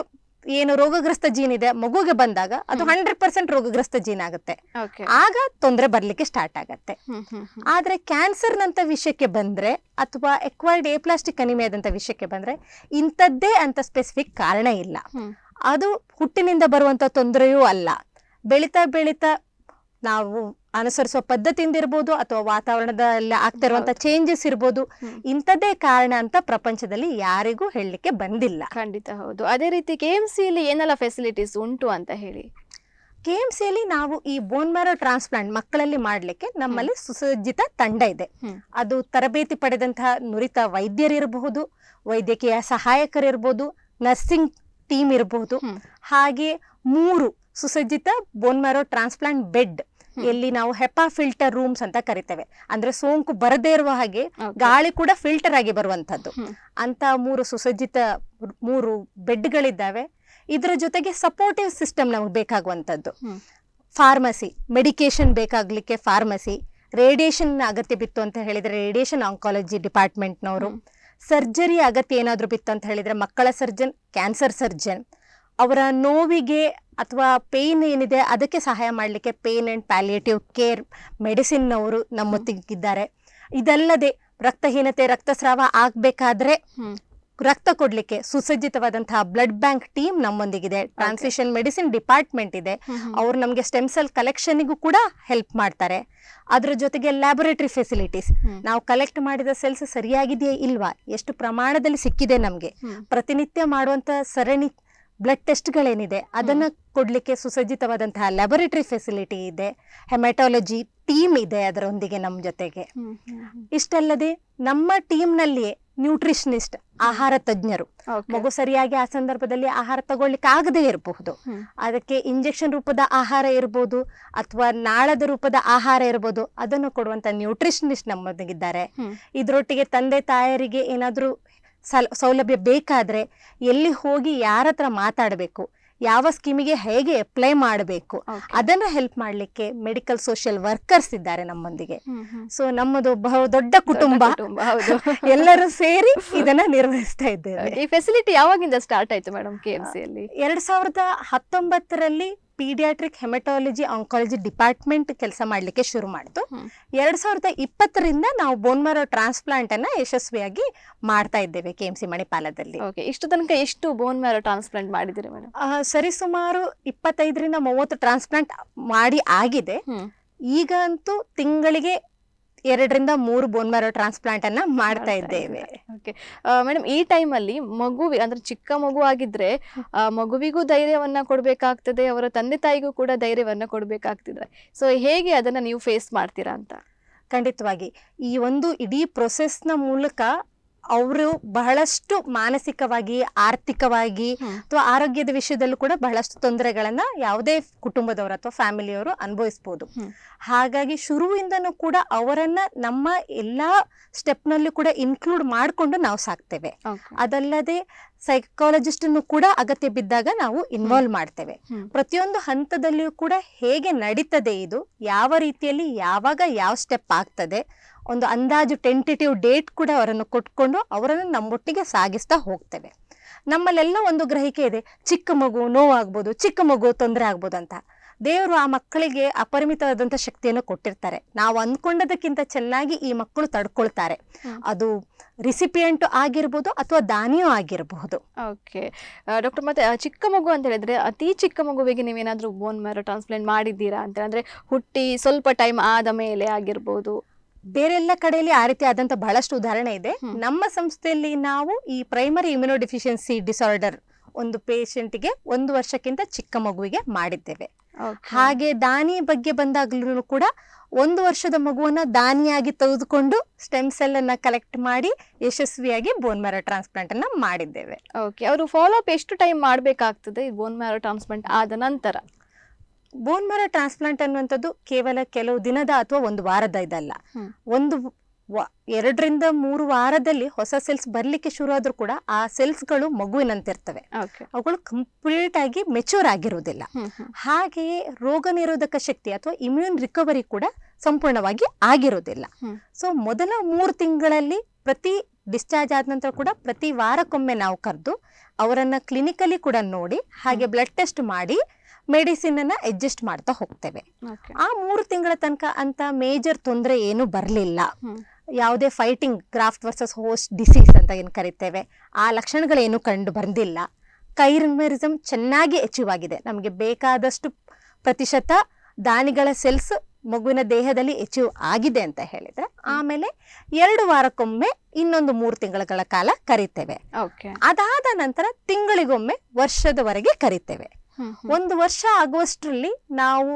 ಏನು ರೋಗಗ್ರಸ್ತ ಜೀನ್ ಇದೆ ಮಗುಗೆ ಬಂದಾಗ ಅದು ಹಂಡ್ರೆಡ್ ಪರ್ಸೆಂಟ್ ರೋಗಗ್ರಸ್ತ ಜೀನ್ ಆಗುತ್ತೆ ಆಗ ತೊಂದರೆ ಬರ್ಲಿಕ್ಕೆ ಸ್ಟಾರ್ಟ್ ಆಗತ್ತೆ ಆದ್ರೆ ಕ್ಯಾನ್ಸರ್ ನಂತ ವಿಷಯಕ್ಕೆ ಬಂದ್ರೆ ಅಥವಾ ಎಕ್ವೈರ್ಡ್ ಎಪ್ಲಾಸ್ಟಿಕ್ ಆದಂತ ವಿಷಯಕ್ಕೆ ಬಂದ್ರೆ ಇಂಥದ್ದೇ ಅಂತ ಸ್ಪೆಸಿಫಿಕ್ ಕಾರಣ ಇಲ್ಲ ಅದು ಹುಟ್ಟಿನಿಂದ ಬರುವಂಥ ತೊಂದರೆಯೂ ಅಲ್ಲ ಬೆಳೀತಾ ಬೆಳೀತಾ ನಾವು ಅನುಸರಿಸುವ ಪದ್ಧತಿಯಿಂದ ಇರ್ಬೋದು ಅಥವಾ ವಾತಾವರಣದಲ್ಲಿ ಆಗ್ತಾ ಚೇಂಜಸ್ ಇರ್ಬೋದು ಇಂಥದ್ದೇ ಕಾರಣ ಅಂತ ಪ್ರಪಂಚದಲ್ಲಿ ಯಾರಿಗೂ ಹೇಳಲಿಕ್ಕೆ ಬಂದಿಲ್ಲ ಖಂಡಿತ ಹೌದು ಅದೇ ರೀತಿ ಕೆ ಎಮ್ ಸಿಯಲ್ಲಿ ಏನೆಲ್ಲ ಫೆಸಿಲಿಟೀಸ್ ಉಂಟು ಅಂತ ಹೇಳಿ ಕೆ ಎಮ್ ಸಿಯಲ್ಲಿ ನಾವು ಈ ಬೋನ್ ಮ್ಯಾರೋ ಟ್ರಾನ್ಸ್ಪ್ಲಾಂಟ್ ಮಕ್ಕಳಲ್ಲಿ ಮಾಡಲಿಕ್ಕೆ ನಮ್ಮಲ್ಲಿ ಸುಸಜ್ಜಿತ ತಂಡ ಇದೆ ಅದು ತರಬೇತಿ ಪಡೆದಂತಹ ನುರಿತ ವೈದ್ಯರಿರಬಹುದು ವೈದ್ಯಕೀಯ ಸಹಾಯಕರಿರ್ಬೋದು ನರ್ಸಿಂಗ್ ಟೀಮ್ ಇರಬಹುದು ಹಾಗೆ ಮೂರು ಸುಸಜ್ಜಿತ ಬೋನ್ ಮ್ಯಾರೋ ಟ್ರಾನ್ಸ್ಪ್ಲಾಂಟ್ ಬೆಡ್ ಎಲ್ಲಿ ನಾವು ಹೆಪಾ ಫಿಲ್ಟರ್ ರೂಮ್ಸ್ ಅಂತ ಕರಿತೇವೆ ಅಂದ್ರೆ ಸೋಂಕು ಬರದೇ ಇರುವ ಹಾಗೆ ಗಾಳಿ ಕೂಡ ಫಿಲ್ಟರ್ ಆಗಿ ಬರುವಂತದ್ದು ಅಂತ ಮೂರು ಸುಸಜ್ಜಿತ ಮೂರು ಬೆಡ್ಗಳಿದ್ದಾವೆ ಇದರ ಜೊತೆಗೆ ಸಪೋರ್ಟಿವ್ ಸಿಸ್ಟಮ್ ನಮಗೆ ಬೇಕಾಗುವಂತದ್ದು ಫಾರ್ಮಸಿ ಮೆಡಿಕೇಶನ್ ಬೇಕಾಗ್ಲಿಕ್ಕೆ ಫಾರ್ಮಸಿ ರೇಡಿಯೇಷನ್ ಅಗತ್ಯ ಬಿತ್ತು ಅಂತ ಹೇಳಿದರೆ ರೇಡಿಯೇಷನ್ ಆಂಕಾಲಜಿ ಡಿಪಾರ್ಟ್ಮೆಂಟ್ನವರು ಸರ್ಜರಿ ಅಗತ್ಯ ಏನಾದರೂ ಅಂತ ಹೇಳಿದರೆ ಮಕ್ಕಳ ಸರ್ಜನ್ ಕ್ಯಾನ್ಸರ್ ಸರ್ಜನ್ ಅವರ ನೋವಿಗೆ ಅಥವಾ ಪೇಯ್ನ್ ಏನಿದೆ ಅದಕ್ಕೆ ಸಹಾಯ ಮಾಡಲಿಕ್ಕೆ ಪೇಯ್ನ್ ಆ್ಯಂಡ್ ಪ್ಯಾಲಿಯೇಟಿವ್ ಕೇರ್ ಮೆಡಿಸಿನ್ನವರು ನಮ್ಮೊತ್ತಿಗಿದ್ದಾರೆ ಇದಲ್ಲದೆ ರಕ್ತಹೀನತೆ ರಕ್ತಸ್ರಾವ ಆಗಬೇಕಾದ್ರೆ ರಕ್ತ ಕೊಡ್ಲಿಕ್ಕೆ ಸುಸಜ್ಜಿತವಾದಂತಹ ಬ್ಲಡ್ ಬ್ಯಾಂಕ್ ಟೀಮ್ ನಮ್ಮೊಂದಿಗಿದೆ ಟ್ರಾನ್ಸ್ಮಿಷನ್ ಮೆಡಿಸಿನ್ ಡಿಪಾರ್ಟ್ಮೆಂಟ್ ಇದೆ ಅವ್ರು ನಮಗೆ ಸ್ಟೆಮ್ ಸೆಲ್ ಕಲೆಕ್ಷನ್ಗೂ ಕೂಡ ಹೆಲ್ಪ್ ಮಾಡ್ತಾರೆ ಅದರ ಜೊತೆಗೆ ಲ್ಯಾಬೊರೇಟರಿ ಫೆಸಿಲಿಟೀಸ್ ನಾವು ಕಲೆಕ್ಟ್ ಮಾಡಿದ ಸೆಲ್ಸ್ ಸರಿಯಾಗಿದೆಯೇ ಇಲ್ವಾ ಎಷ್ಟು ಪ್ರಮಾಣದಲ್ಲಿ ಸಿಕ್ಕಿದೆ ನಮಗೆ ಪ್ರತಿನಿತ್ಯ ಮಾಡುವಂತ ಸರಣಿ ಬ್ಲಡ್ ಟೆಸ್ಟ್ಗಳೇನಿದೆ ಅದನ್ನ ಕೊಡ್ಲಿಕ್ಕೆ ಸುಸಜ್ಜಿತವಾದಂತಹ ಲ್ಯಾಬೊರೇಟರಿ ಫೆಸಿಲಿಟಿ ಇದೆ ಹೆಮಟಾಲಜಿ ಟೀಮ್ ಇದೆ ಅದರೊಂದಿಗೆ ನಮ್ಮ ಜೊತೆಗೆ ಇಷ್ಟಲ್ಲದೆ ನಮ್ಮ ಟೀಮ್ನಲ್ಲಿಯೇ ನ್ಯೂಟ್ರಿಷನಿಸ್ಟ್ ಆಹಾರ ತಜ್ಞರು ಮಗು ಸರಿಯಾಗಿ ಆ ಸಂದರ್ಭದಲ್ಲಿ ಆಹಾರ ತಗೊಳ್ಳಿಕ್ಕೆ ಆಗದೇ ಇರಬಹುದು ಅದಕ್ಕೆ ಇಂಜೆಕ್ಷನ್ ರೂಪದ ಆಹಾರ ಇರಬಹುದು ಅಥವಾ ನಾಳದ ರೂಪದ ಆಹಾರ ಇರಬಹುದು ಅದನ್ನು ಕೊಡುವಂತ ನ್ಯೂಟ್ರಿಷನಿಸ್ಟ್ ನಮ್ಮದಾಗಿದ್ದಾರೆ ಇದರೊಟ್ಟಿಗೆ ತಂದೆ ತಾಯರಿಗೆ ಏನಾದರೂ ಸೌಲಭ್ಯ ಬೇಕಾದ್ರೆ ಎಲ್ಲಿ ಹೋಗಿ ಯಾರ ಹತ್ರ ಮಾತಾಡಬೇಕು ಯಾವ ಸ್ಕೀಮಿಗೆ ಹೇಗೆ ಅಪ್ಲೈ ಮಾಡಬೇಕು ಅದನ್ನ ಹೆಲ್ಪ್ ಮಾಡಲಿಕ್ಕೆ ಮೆಡಿಕಲ್ ಸೋಷಿಯಲ್ ವರ್ಕರ್ಸ್ ಇದ್ದಾರೆ ನಮ್ಮೊಂದಿಗೆ ಸೊ ನಮ್ಮದು ಬಹು ದೊಡ್ಡ ಕುಟುಂಬ ಎಲ್ಲರೂ ಸೇರಿ ಇದನ್ನ ನಿರ್ವಹಿಸ್ತಾ ಇದ್ದೇವೆ ಈ ಫೆಸಿಲಿಟಿ ಯಾವಾಗಿಂದ ಸ್ಟಾರ್ಟ್ ಆಯ್ತು ಮೇಡಮ್ ಕೆಎಂಸಿ ಅಲ್ಲಿ ಎರಡ್ ಸಾವಿರದ ಹತ್ತೊಂಬತ್ತರಲ್ಲಿ ಪೀಡಿಯಾಟ್ರಿಕ್ ಹೆಮಟಾಲಜಿ ಆಂಕಾಲಜಿ ಡಿಪಾರ್ಟ್ಮೆಂಟ್ ಕೆಲಸ ಮಾಡಲಿಕ್ಕೆ ಶುರು ಮಾಡಿತು ಎರಡು ಸಾವಿರದ ಇಪ್ಪತ್ತರಿಂದ ನಾವು ಬೋನ್ ಟ್ರಾನ್ಸ್ಪ್ಲಾಂಟ್ ಅನ್ನ ಯಶಸ್ವಿಯಾಗಿ ಮಾಡ್ತಾ ಇದ್ದೇವೆ ಕೆ ಎಂ ಸಿ ಮಣಿಪಾಲದಲ್ಲಿ ಇಷ್ಟು ತನಕ ಎಷ್ಟು ಬೋನ್ ಟ್ರಾನ್ಸ್ಪ್ಲಾಂಟ್ ಮೇಡಮ್ ಸರಿ ಸುಮಾರು ಇಪ್ಪತ್ತೈದರಿಂದ ಮೂವತ್ತು ಟ್ರಾನ್ಸ್ಪ್ಲಾಂಟ್ ಮಾಡಿ ಆಗಿದೆ ಈಗಂತೂ ತಿಂಗಳಿಗೆ ಎರಡರಿಂದ ಮೂರು ಬೋನ್ ಮ್ಯಾರೋ ಟ್ರಾನ್ಸ್ಪ್ಲಾಂಟ್ ಅನ್ನ ಮಾಡ್ತಾ ಇದ್ದೇವೆ ಮೇಡಮ್ ಈ ಟೈಮ್ ಅಲ್ಲಿ ಮಗು ಅಂದ್ರೆ ಚಿಕ್ಕ ಮಗು ಆಗಿದ್ರೆ ಮಗುವಿಗೂ ಧೈರ್ಯವನ್ನ ಕೊಡಬೇಕಾಗ್ತದೆ ಅವರ ತಂದೆ ತಾಯಿಗೂ ಕೂಡ ಧೈರ್ಯವನ್ನ ಕೊಡ್ಬೇಕಾಗ್ತಿದೆ ಸೊ ಹೇಗೆ ಅದನ್ನ ನೀವು ಫೇಸ್ ಮಾಡ್ತೀರಾ ಅಂತ ಖಂಡಿತವಾಗಿ ಈ ಒಂದು ಇಡೀ ಪ್ರೊಸೆಸ್ನ ಮೂಲಕ ಅವರು ಬಹಳಷ್ಟು ಮಾನಸಿಕವಾಗಿ ಆರ್ಥಿಕವಾಗಿ ಅಥವಾ ಆರೋಗ್ಯದ ವಿಷಯದಲ್ಲೂ ಕೂಡ ಬಹಳಷ್ಟು ತೊಂದರೆಗಳನ್ನ ಯಾವುದೇ ಕುಟುಂಬದವರು ಅಥವಾ ಫ್ಯಾಮಿಲಿಯವರು ಅನುಭವಿಸ್ಬೋದು ಹಾಗಾಗಿ ಶುರುವಿಂದನೂ ಕೂಡ ಅವರನ್ನ ನಮ್ಮ ಎಲ್ಲಾ ಸ್ಟೆಪ್ನಲ್ಲೂ ಕೂಡ ಇನ್ಕ್ಲೂಡ್ ಮಾಡಿಕೊಂಡು ನಾವು ಸಾಕ್ತೇವೆ ಅದಲ್ಲದೆ ಅನ್ನು ಕೂಡ ಅಗತ್ಯ ಬಿದ್ದಾಗ ನಾವು ಇನ್ವಾಲ್ವ್ ಮಾಡ್ತೇವೆ ಪ್ರತಿಯೊಂದು ಹಂತದಲ್ಲಿಯೂ ಕೂಡ ಹೇಗೆ ನಡೀತದೆ ಇದು ಯಾವ ರೀತಿಯಲ್ಲಿ ಯಾವಾಗ ಯಾವ ಸ್ಟೆಪ್ ಆಗ್ತದೆ ಒಂದು ಅಂದಾಜು ಟೆಂಟೇಟಿವ್ ಡೇಟ್ ಕೂಡ ಅವರನ್ನು ಕೊಟ್ಕೊಂಡು ಅವರನ್ನು ನಮ್ಮೊಟ್ಟಿಗೆ ಸಾಗಿಸ್ತಾ ಹೋಗ್ತೇವೆ ನಮ್ಮಲ್ಲೆಲ್ಲ ಒಂದು ಗ್ರಹಿಕೆ ಇದೆ ಚಿಕ್ಕ ಮಗು ನೋವಾಗ್ಬೋದು ಚಿಕ್ಕ ಮಗು ತೊಂದರೆ ಆಗ್ಬೋದು ಅಂತ ದೇವರು ಆ ಮಕ್ಕಳಿಗೆ ಅಪರಿಮಿತವಾದಂಥ ಶಕ್ತಿಯನ್ನು ಕೊಟ್ಟಿರ್ತಾರೆ ನಾವು ಅಂದ್ಕೊಂಡದಕ್ಕಿಂತ ಚೆನ್ನಾಗಿ ಈ ಮಕ್ಕಳು ತಡ್ಕೊಳ್ತಾರೆ ಅದು ರಿಸಿಪಿಯೆಂಟ್ ಆಗಿರ್ಬೋದು ಅಥವಾ ದಾನಿಯೂ ಆಗಿರಬಹುದು ಓಕೆ ಡಾಕ್ಟರ್ ಮತ್ತೆ ಚಿಕ್ಕ ಮಗು ಅಂತ ಹೇಳಿದ್ರೆ ಅತಿ ಚಿಕ್ಕ ಮಗುವಿಗೆ ನೀವೇನಾದರೂ ಬೋನ್ ಮ್ಯಾರೋ ಟ್ರಾನ್ಸ್ಪ್ಲಾಂಟ್ ಮಾಡಿದ್ದೀರಾ ಅಂತ ಹುಟ್ಟಿ ಸ್ವಲ್ಪ ಟೈಮ್ ಆದ ಮೇಲೆ ಆಗಿರ್ಬೋದು ಬೇರೆಲ್ಲ ಕಡೆಯಲ್ಲಿ ಆ ರೀತಿ ಆದಂತ ಬಹಳಷ್ಟು ಉದಾಹರಣೆ ಇದೆ ನಮ್ಮ ಸಂಸ್ಥೆಯಲ್ಲಿ ನಾವು ಈ ಪ್ರೈಮರಿ ಇಮ್ಯುನೋ ಡಿಫಿಷಿಯನ್ಸಿ ಡಿಸಾರ್ಡರ್ ಒಂದು ಗೆ ಒಂದು ವರ್ಷಕ್ಕಿಂತ ಚಿಕ್ಕ ಮಗುವಿಗೆ ಮಾಡಿದ್ದೇವೆ ಹಾಗೆ ದಾನಿ ಬಗ್ಗೆ ಬಂದಾಗಲೂ ಕೂಡ ಒಂದು ವರ್ಷದ ಮಗುವನ್ನ ದಾನಿಯಾಗಿ ತೆಗೆದುಕೊಂಡು ಸ್ಟೆಮ್ ಸೆಲ್ ಅನ್ನ ಕಲೆಕ್ಟ್ ಮಾಡಿ ಯಶಸ್ವಿಯಾಗಿ ಬೋನ್ ಮ್ಯಾರೋ ಟ್ರಾನ್ಸ್ಪ್ಲಾಂಟ್ ಅನ್ನ ಮಾಡಿದ್ದೇವೆ ಓಕೆ ಅವರು ಫಾಲೋ ಅಪ್ ಎಷ್ಟು ಟೈಮ್ ಮಾಡಬೇಕಾಗ್ತದೆ ಬೋನ್ ಮ್ಯಾರೋ ಟ್ರಾನ್ಸ್ಪ್ಲಾಂಟ್ ಆದ ನಂತರ ಬೋನ್ ಮರ ಟ್ರಾನ್ಸ್ಪ್ಲಾಂಟ್ ಅನ್ನುವಂಥದ್ದು ಕೇವಲ ಕೆಲವು ದಿನದ ಅಥವಾ ಒಂದು ವಾರದ ಇದಲ್ಲ ಒಂದು ಎರಡರಿಂದ ಮೂರು ವಾರದಲ್ಲಿ ಹೊಸ ಸೆಲ್ಸ್ ಬರಲಿಕ್ಕೆ ಶುರು ಆದ್ರೂ ಕೂಡ ಆ ಸೆಲ್ಸ್ಗಳು ಮಗುವಿನಂತಿರ್ತವೆ ಅವುಗಳು ಕಂಪ್ಲೀಟ್ ಆಗಿ ಮೆಚೂರ್ ಆಗಿರುವುದಿಲ್ಲ ಹಾಗೆಯೇ ರೋಗ ನಿರೋಧಕ ಶಕ್ತಿ ಅಥವಾ ಇಮ್ಯೂನ್ ರಿಕವರಿ ಕೂಡ ಸಂಪೂರ್ಣವಾಗಿ ಆಗಿರೋದಿಲ್ಲ ಸೊ ಮೊದಲ ಮೂರು ತಿಂಗಳಲ್ಲಿ ಪ್ರತಿ ಡಿಸ್ಚಾರ್ಜ್ ಆದ ನಂತರ ಕೂಡ ಪ್ರತಿ ವಾರಕ್ಕೊಮ್ಮೆ ನಾವು ಕರೆದು ಅವರನ್ನ ಕ್ಲಿನಿಕಲಿ ಕೂಡ ನೋಡಿ ಹಾಗೆ ಬ್ಲಡ್ ಟೆಸ್ಟ್ ಮಾಡಿ ಮೆಡಿಸಿನ್ ಅನ್ನ ಅಡ್ಜಸ್ಟ್ ಮಾಡ್ತಾ ಹೋಗ್ತೇವೆ ಆ ಮೂರು ತಿಂಗಳ ತನಕ ಅಂತ ಮೇಜರ್ ತೊಂದರೆ ಏನು ಬರಲಿಲ್ಲ ಯಾವುದೇ fighting graft versus host disease ಅಂತ ಏನು ಕರಿತೇವೆ ಆ ಲಕ್ಷಣಗಳೇನು ಕಂಡು ಬಂದಿಲ್ಲ ಕೈರಿಮರಿಸಮ್ ಚೆನ್ನಾಗಿ ಅಚೀವ್ ಆಗಿದೆ ನಮಗೆ ಬೇಕಾದಷ್ಟು ಪ್ರತಿಶತ ದಾನಿಗಳ ಸೆಲ್ಸ್ ಮಗುವಿನ ದೇಹದಲ್ಲಿ ಅಚೀವ್ ಆಗಿದೆ ಅಂತ ಹೇಳಿದ್ರೆ ಆಮೇಲೆ ಎರಡು ವಾರಕ್ಕೊಮ್ಮೆ ಇನ್ನೊಂದು ಮೂರು ತಿಂಗಳ ಕಾಲ ಕರಿತೇವೆ ಅದಾದ ನಂತರ ತಿಂಗಳಿಗೊಮ್ಮೆ ವರ್ಷದವರೆಗೆ ಕರಿತೇವೆ ಒಂದು ವರ್ಷ ಆಗುವಷ್ಟರಲ್ಲಿ ನಾವು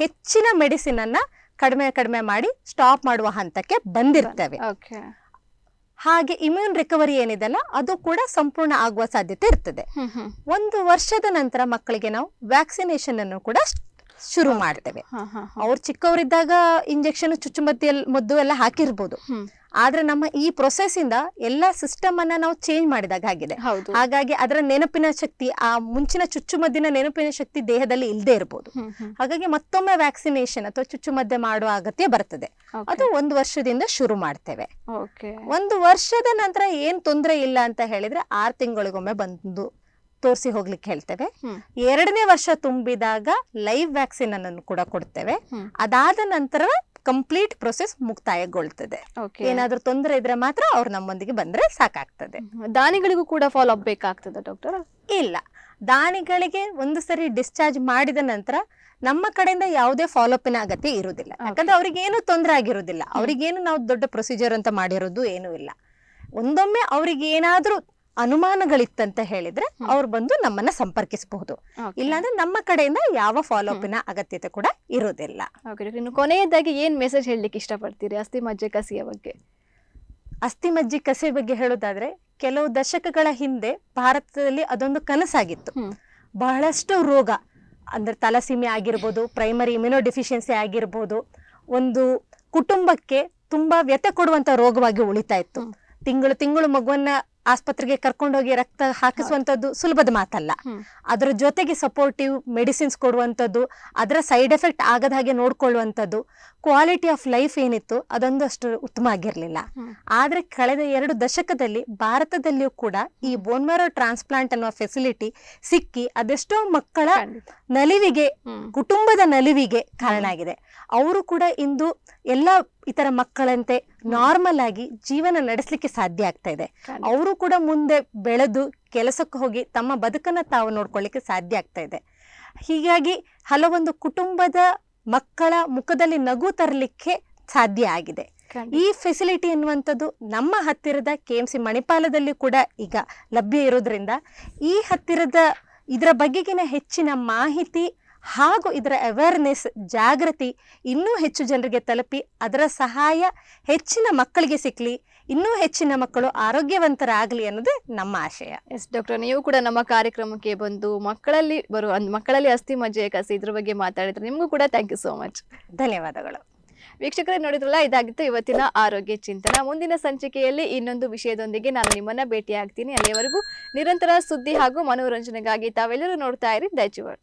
ಹೆಚ್ಚಿನ ಮೆಡಿಸಿನ್ ಅನ್ನ ಕಡಿಮೆ ಕಡಿಮೆ ಮಾಡಿ ಸ್ಟಾಪ್ ಮಾಡುವ ಹಂತಕ್ಕೆ ಬಂದಿರ್ತೇವೆ ಹಾಗೆ ಇಮ್ಯೂನ್ ರಿಕವರಿ ಏನಿದೆಲ್ಲ ಅದು ಕೂಡ ಸಂಪೂರ್ಣ ಆಗುವ ಸಾಧ್ಯತೆ ಇರ್ತದೆ ಒಂದು ವರ್ಷದ ನಂತರ ಮಕ್ಕಳಿಗೆ ನಾವು ವ್ಯಾಕ್ಸಿನೇಷನ್ ಅನ್ನು ಕೂಡ ಶುರು ಮಾಡ್ತೇವೆ ಅವ್ರು ಚಿಕ್ಕವರಿದ್ದಾಗ ಇಂಜೆಕ್ಷನ್ ಚುಚ್ಚುಮದ್ದಿಯಲ್ಲಿ ಮದ್ದು ಎಲ್ಲ ಹಾಕಿರ್ಬೋದು ಆದ್ರೆ ನಮ್ಮ ಈ ಪ್ರೊಸೆಸ್ ಇಂದ ಎಲ್ಲಾ ಸಿಸ್ಟಮ್ ಅನ್ನ ನಾವು ಚೇಂಜ್ ಮಾಡಿದಾಗ ಆಗಿದೆ ಹಾಗಾಗಿ ಅದರ ನೆನಪಿನ ಶಕ್ತಿ ಆ ಮುಂಚಿನ ಚುಚ್ಚುಮದ್ದಿನ ನೆನಪಿನ ಶಕ್ತಿ ದೇಹದಲ್ಲಿ ಇಲ್ಲದೆ ಇರಬಹುದು ಹಾಗಾಗಿ ಮತ್ತೊಮ್ಮೆ ವ್ಯಾಕ್ಸಿನೇಷನ್ ಅಥವಾ ಚುಚ್ಚುಮದ್ದೆ ಮಾಡುವ ಅಗತ್ಯ ಬರ್ತದೆ ಅದು ಒಂದು ವರ್ಷದಿಂದ ಶುರು ಮಾಡ್ತೇವೆ ಒಂದು ವರ್ಷದ ನಂತರ ಏನ್ ತೊಂದರೆ ಇಲ್ಲ ಅಂತ ಹೇಳಿದ್ರೆ ಆರು ತಿಂಗಳಿಗೊಮ್ಮೆ ಬಂದು ತೋರಿಸಿ ಹೋಗ್ಲಿಕ್ಕೆ ಹೇಳ್ತೇವೆ ಎರಡನೇ ವರ್ಷ ತುಂಬಿದಾಗ ಲೈವ್ ವ್ಯಾಕ್ಸಿನ್ ಅನ್ನು ಕೂಡ ಕೊಡ್ತೇವೆ ಅದಾದ ನಂತರ ಕಂಪ್ಲೀಟ್ ಪ್ರೊಸೆಸ್ ಮುಕ್ತಾಯಗೊಳ್ತದೆ ಏನಾದ್ರೂ ತೊಂದರೆ ಇದ್ರೆ ಮಾತ್ರ ಅವ್ರು ನಮ್ಮೊಂದಿಗೆ ಬಂದ್ರೆ ಸಾಕಾಗ್ತದೆ ದಾನಿಗಳಿಗೂ ಕೂಡ ಫಾಲೋ ಅಪ್ ಬೇಕಾಗ್ತದೆ ಡಾಕ್ಟರ್ ಇಲ್ಲ ದಾನಿಗಳಿಗೆ ಒಂದು ಸರಿ ಡಿಸ್ಚಾರ್ಜ್ ಮಾಡಿದ ನಂತರ ನಮ್ಮ ಕಡೆಯಿಂದ ಯಾವುದೇ ಫಾಲೋಅಪ್ನ ಅಗತ್ಯ ಇರುವುದಿಲ್ಲ ಯಾಕಂದ್ರೆ ಅವ್ರಿಗೇನು ತೊಂದರೆ ಆಗಿರುವುದಿಲ್ಲ ಅವ್ರಿಗೇನು ನಾವು ದೊಡ್ಡ ಪ್ರೊಸೀಜರ್ ಅಂತ ಮಾಡಿರೋದು ಏನೂ ಇಲ್ಲ ಒಂದೊಮ್ಮೆ ಅವ್ರಿಗೆ ಏನಾದರೂ ಅನುಮಾನಗಳಿತ್ತಂತ ಹೇಳಿದ್ರೆ ಅವ್ರು ಬಂದು ನಮ್ಮನ್ನ ಸಂಪರ್ಕಿಸಬಹುದು ಇಲ್ಲಾಂದ್ರೆ ನಮ್ಮ ಕಡೆಯಿಂದ ಯಾವ ಫಾಲೋ ಅಪ್ ಅಗತ್ಯತೆ ಕೂಡ ಇರೋದಿಲ್ಲ ಕೊನೆಯದಾಗಿ ಏನ್ ಮೆಸೇಜ್ ಹೇಳಲಿಕ್ಕೆ ಇಷ್ಟಪಡ್ತೀರಿ ಅಸ್ಥಿ ಮಜ್ಜೆ ಕಸಿಯ ಬಗ್ಗೆ ಅಸ್ಥಿ ಮಜ್ಜಿ ಬಗ್ಗೆ ಹೇಳೋದಾದ್ರೆ ಕೆಲವು ದಶಕಗಳ ಹಿಂದೆ ಭಾರತದಲ್ಲಿ ಅದೊಂದು ಕನಸಾಗಿತ್ತು ಬಹಳಷ್ಟು ರೋಗ ಅಂದ್ರೆ ತಲಸೀಮೆ ಆಗಿರ್ಬೋದು ಪ್ರೈಮರಿ ಇಮ್ಯುನೋ ಡೆಫಿಷಿಯನ್ಸಿ ಆಗಿರ್ಬೋದು ಒಂದು ಕುಟುಂಬಕ್ಕೆ ತುಂಬಾ ವ್ಯತೆ ಕೊಡುವಂತ ರೋಗವಾಗಿ ಉಳಿತಾ ಇತ್ತು ತಿಂಗಳು ತಿಂಗಳು ಮಗುವನ್ನ ಆಸ್ಪತ್ರೆಗೆ ಹೋಗಿ ರಕ್ತ ಹಾಕಿಸುವಂತದ್ದು ಸುಲಭದ ಮಾತಲ್ಲ ಅದರ ಜೊತೆಗೆ ಸಪೋರ್ಟಿವ್ ಮೆಡಿಸಿನ್ಸ್ ಕೊಡುವಂಥದ್ದು ಅದರ ಸೈಡ್ ಎಫೆಕ್ಟ್ ಆಗದ ಹಾಗೆ ನೋಡ್ಕೊಳ್ಳುವಂಥದ್ದು ಕ್ವಾಲಿಟಿ ಆಫ್ ಲೈಫ್ ಏನಿತ್ತು ಅದೊಂದು ಅಷ್ಟು ಉತ್ತಮ ಆಗಿರಲಿಲ್ಲ ಆದರೆ ಕಳೆದ ಎರಡು ದಶಕದಲ್ಲಿ ಭಾರತದಲ್ಲಿಯೂ ಕೂಡ ಈ ಬೋನ್ಮೆರೋ ಟ್ರಾನ್ಸ್ಪ್ಲಾಂಟ್ ಅನ್ನುವ ಫೆಸಿಲಿಟಿ ಸಿಕ್ಕಿ ಅದೆಷ್ಟೋ ಮಕ್ಕಳ ನಲಿವಿಗೆ ಕುಟುಂಬದ ನಲಿವಿಗೆ ಕಾರಣ ಆಗಿದೆ ಅವರು ಕೂಡ ಇಂದು ಎಲ್ಲ ಇತರ ಮಕ್ಕಳಂತೆ ನಾರ್ಮಲ್ ಆಗಿ ಜೀವನ ನಡೆಸಲಿಕ್ಕೆ ಸಾಧ್ಯ ಆಗ್ತಾ ಇದೆ ಅವರು ಕೂಡ ಮುಂದೆ ಬೆಳೆದು ಕೆಲಸಕ್ಕೆ ಹೋಗಿ ತಮ್ಮ ಬದುಕನ್ನು ತಾವು ನೋಡ್ಕೊಳ್ಳಿಕ್ಕೆ ಸಾಧ್ಯ ಆಗ್ತಾ ಇದೆ ಹೀಗಾಗಿ ಹಲವೊಂದು ಕುಟುಂಬದ ಮಕ್ಕಳ ಮುಖದಲ್ಲಿ ನಗು ತರಲಿಕ್ಕೆ ಸಾಧ್ಯ ಆಗಿದೆ ಈ ಫೆಸಿಲಿಟಿ ಎನ್ನುವಂಥದ್ದು ನಮ್ಮ ಹತ್ತಿರದ ಕೆ ಎಂ ಸಿ ಮಣಿಪಾಲದಲ್ಲಿ ಕೂಡ ಈಗ ಲಭ್ಯ ಇರೋದ್ರಿಂದ ಈ ಹತ್ತಿರದ ಇದರ ಬಗೆಗಿನ ಹೆಚ್ಚಿನ ಮಾಹಿತಿ ಹಾಗೂ ಇದರ ಅವೇರ್ನೆಸ್ ಜಾಗೃತಿ ಇನ್ನೂ ಹೆಚ್ಚು ಜನರಿಗೆ ತಲುಪಿ ಅದರ ಸಹಾಯ ಹೆಚ್ಚಿನ ಮಕ್ಕಳಿಗೆ ಸಿಕ್ಕಲಿ ಇನ್ನೂ ಹೆಚ್ಚಿನ ಮಕ್ಕಳು ಆರೋಗ್ಯವಂತರಾಗಲಿ ಅನ್ನೋದೇ ನಮ್ಮ ಆಶಯ ಎಸ್ ಡಾಕ್ಟರ್ ನೀವು ಕೂಡ ನಮ್ಮ ಕಾರ್ಯಕ್ರಮಕ್ಕೆ ಬಂದು ಮಕ್ಕಳಲ್ಲಿ ಬರುವ ಮಕ್ಕಳಲ್ಲಿ ಅಸ್ಥಿ ಮಜ್ಜೆಯ ಕಸಿ ಇದ್ರ ಬಗ್ಗೆ ಮಾತಾಡಿದ್ರೆ ನಿಮಗೂ ಕೂಡ ಥ್ಯಾಂಕ್ ಯು ಸೋ ಮಚ್ ಧನ್ಯವಾದಗಳು ವೀಕ್ಷಕರೇ ನೋಡಿದ್ರಲ್ಲ ಇದಾಗಿತ್ತು ಇವತ್ತಿನ ಆರೋಗ್ಯ ಚಿಂತನ ಮುಂದಿನ ಸಂಚಿಕೆಯಲ್ಲಿ ಇನ್ನೊಂದು ವಿಷಯದೊಂದಿಗೆ ನಾನು ನಿಮ್ಮನ್ನ ಭೇಟಿಯಾಗ್ತೀನಿ ಅಲ್ಲಿಯವರೆಗೂ ನಿರಂತರ ಸುದ್ದಿ ಹಾಗೂ ಮನೋರಂಜನೆಗಾಗಿ ತಾವೆಲ್ಲರೂ ನೋಡ್ತಾ ಇರಿ ದೈಚುವರ್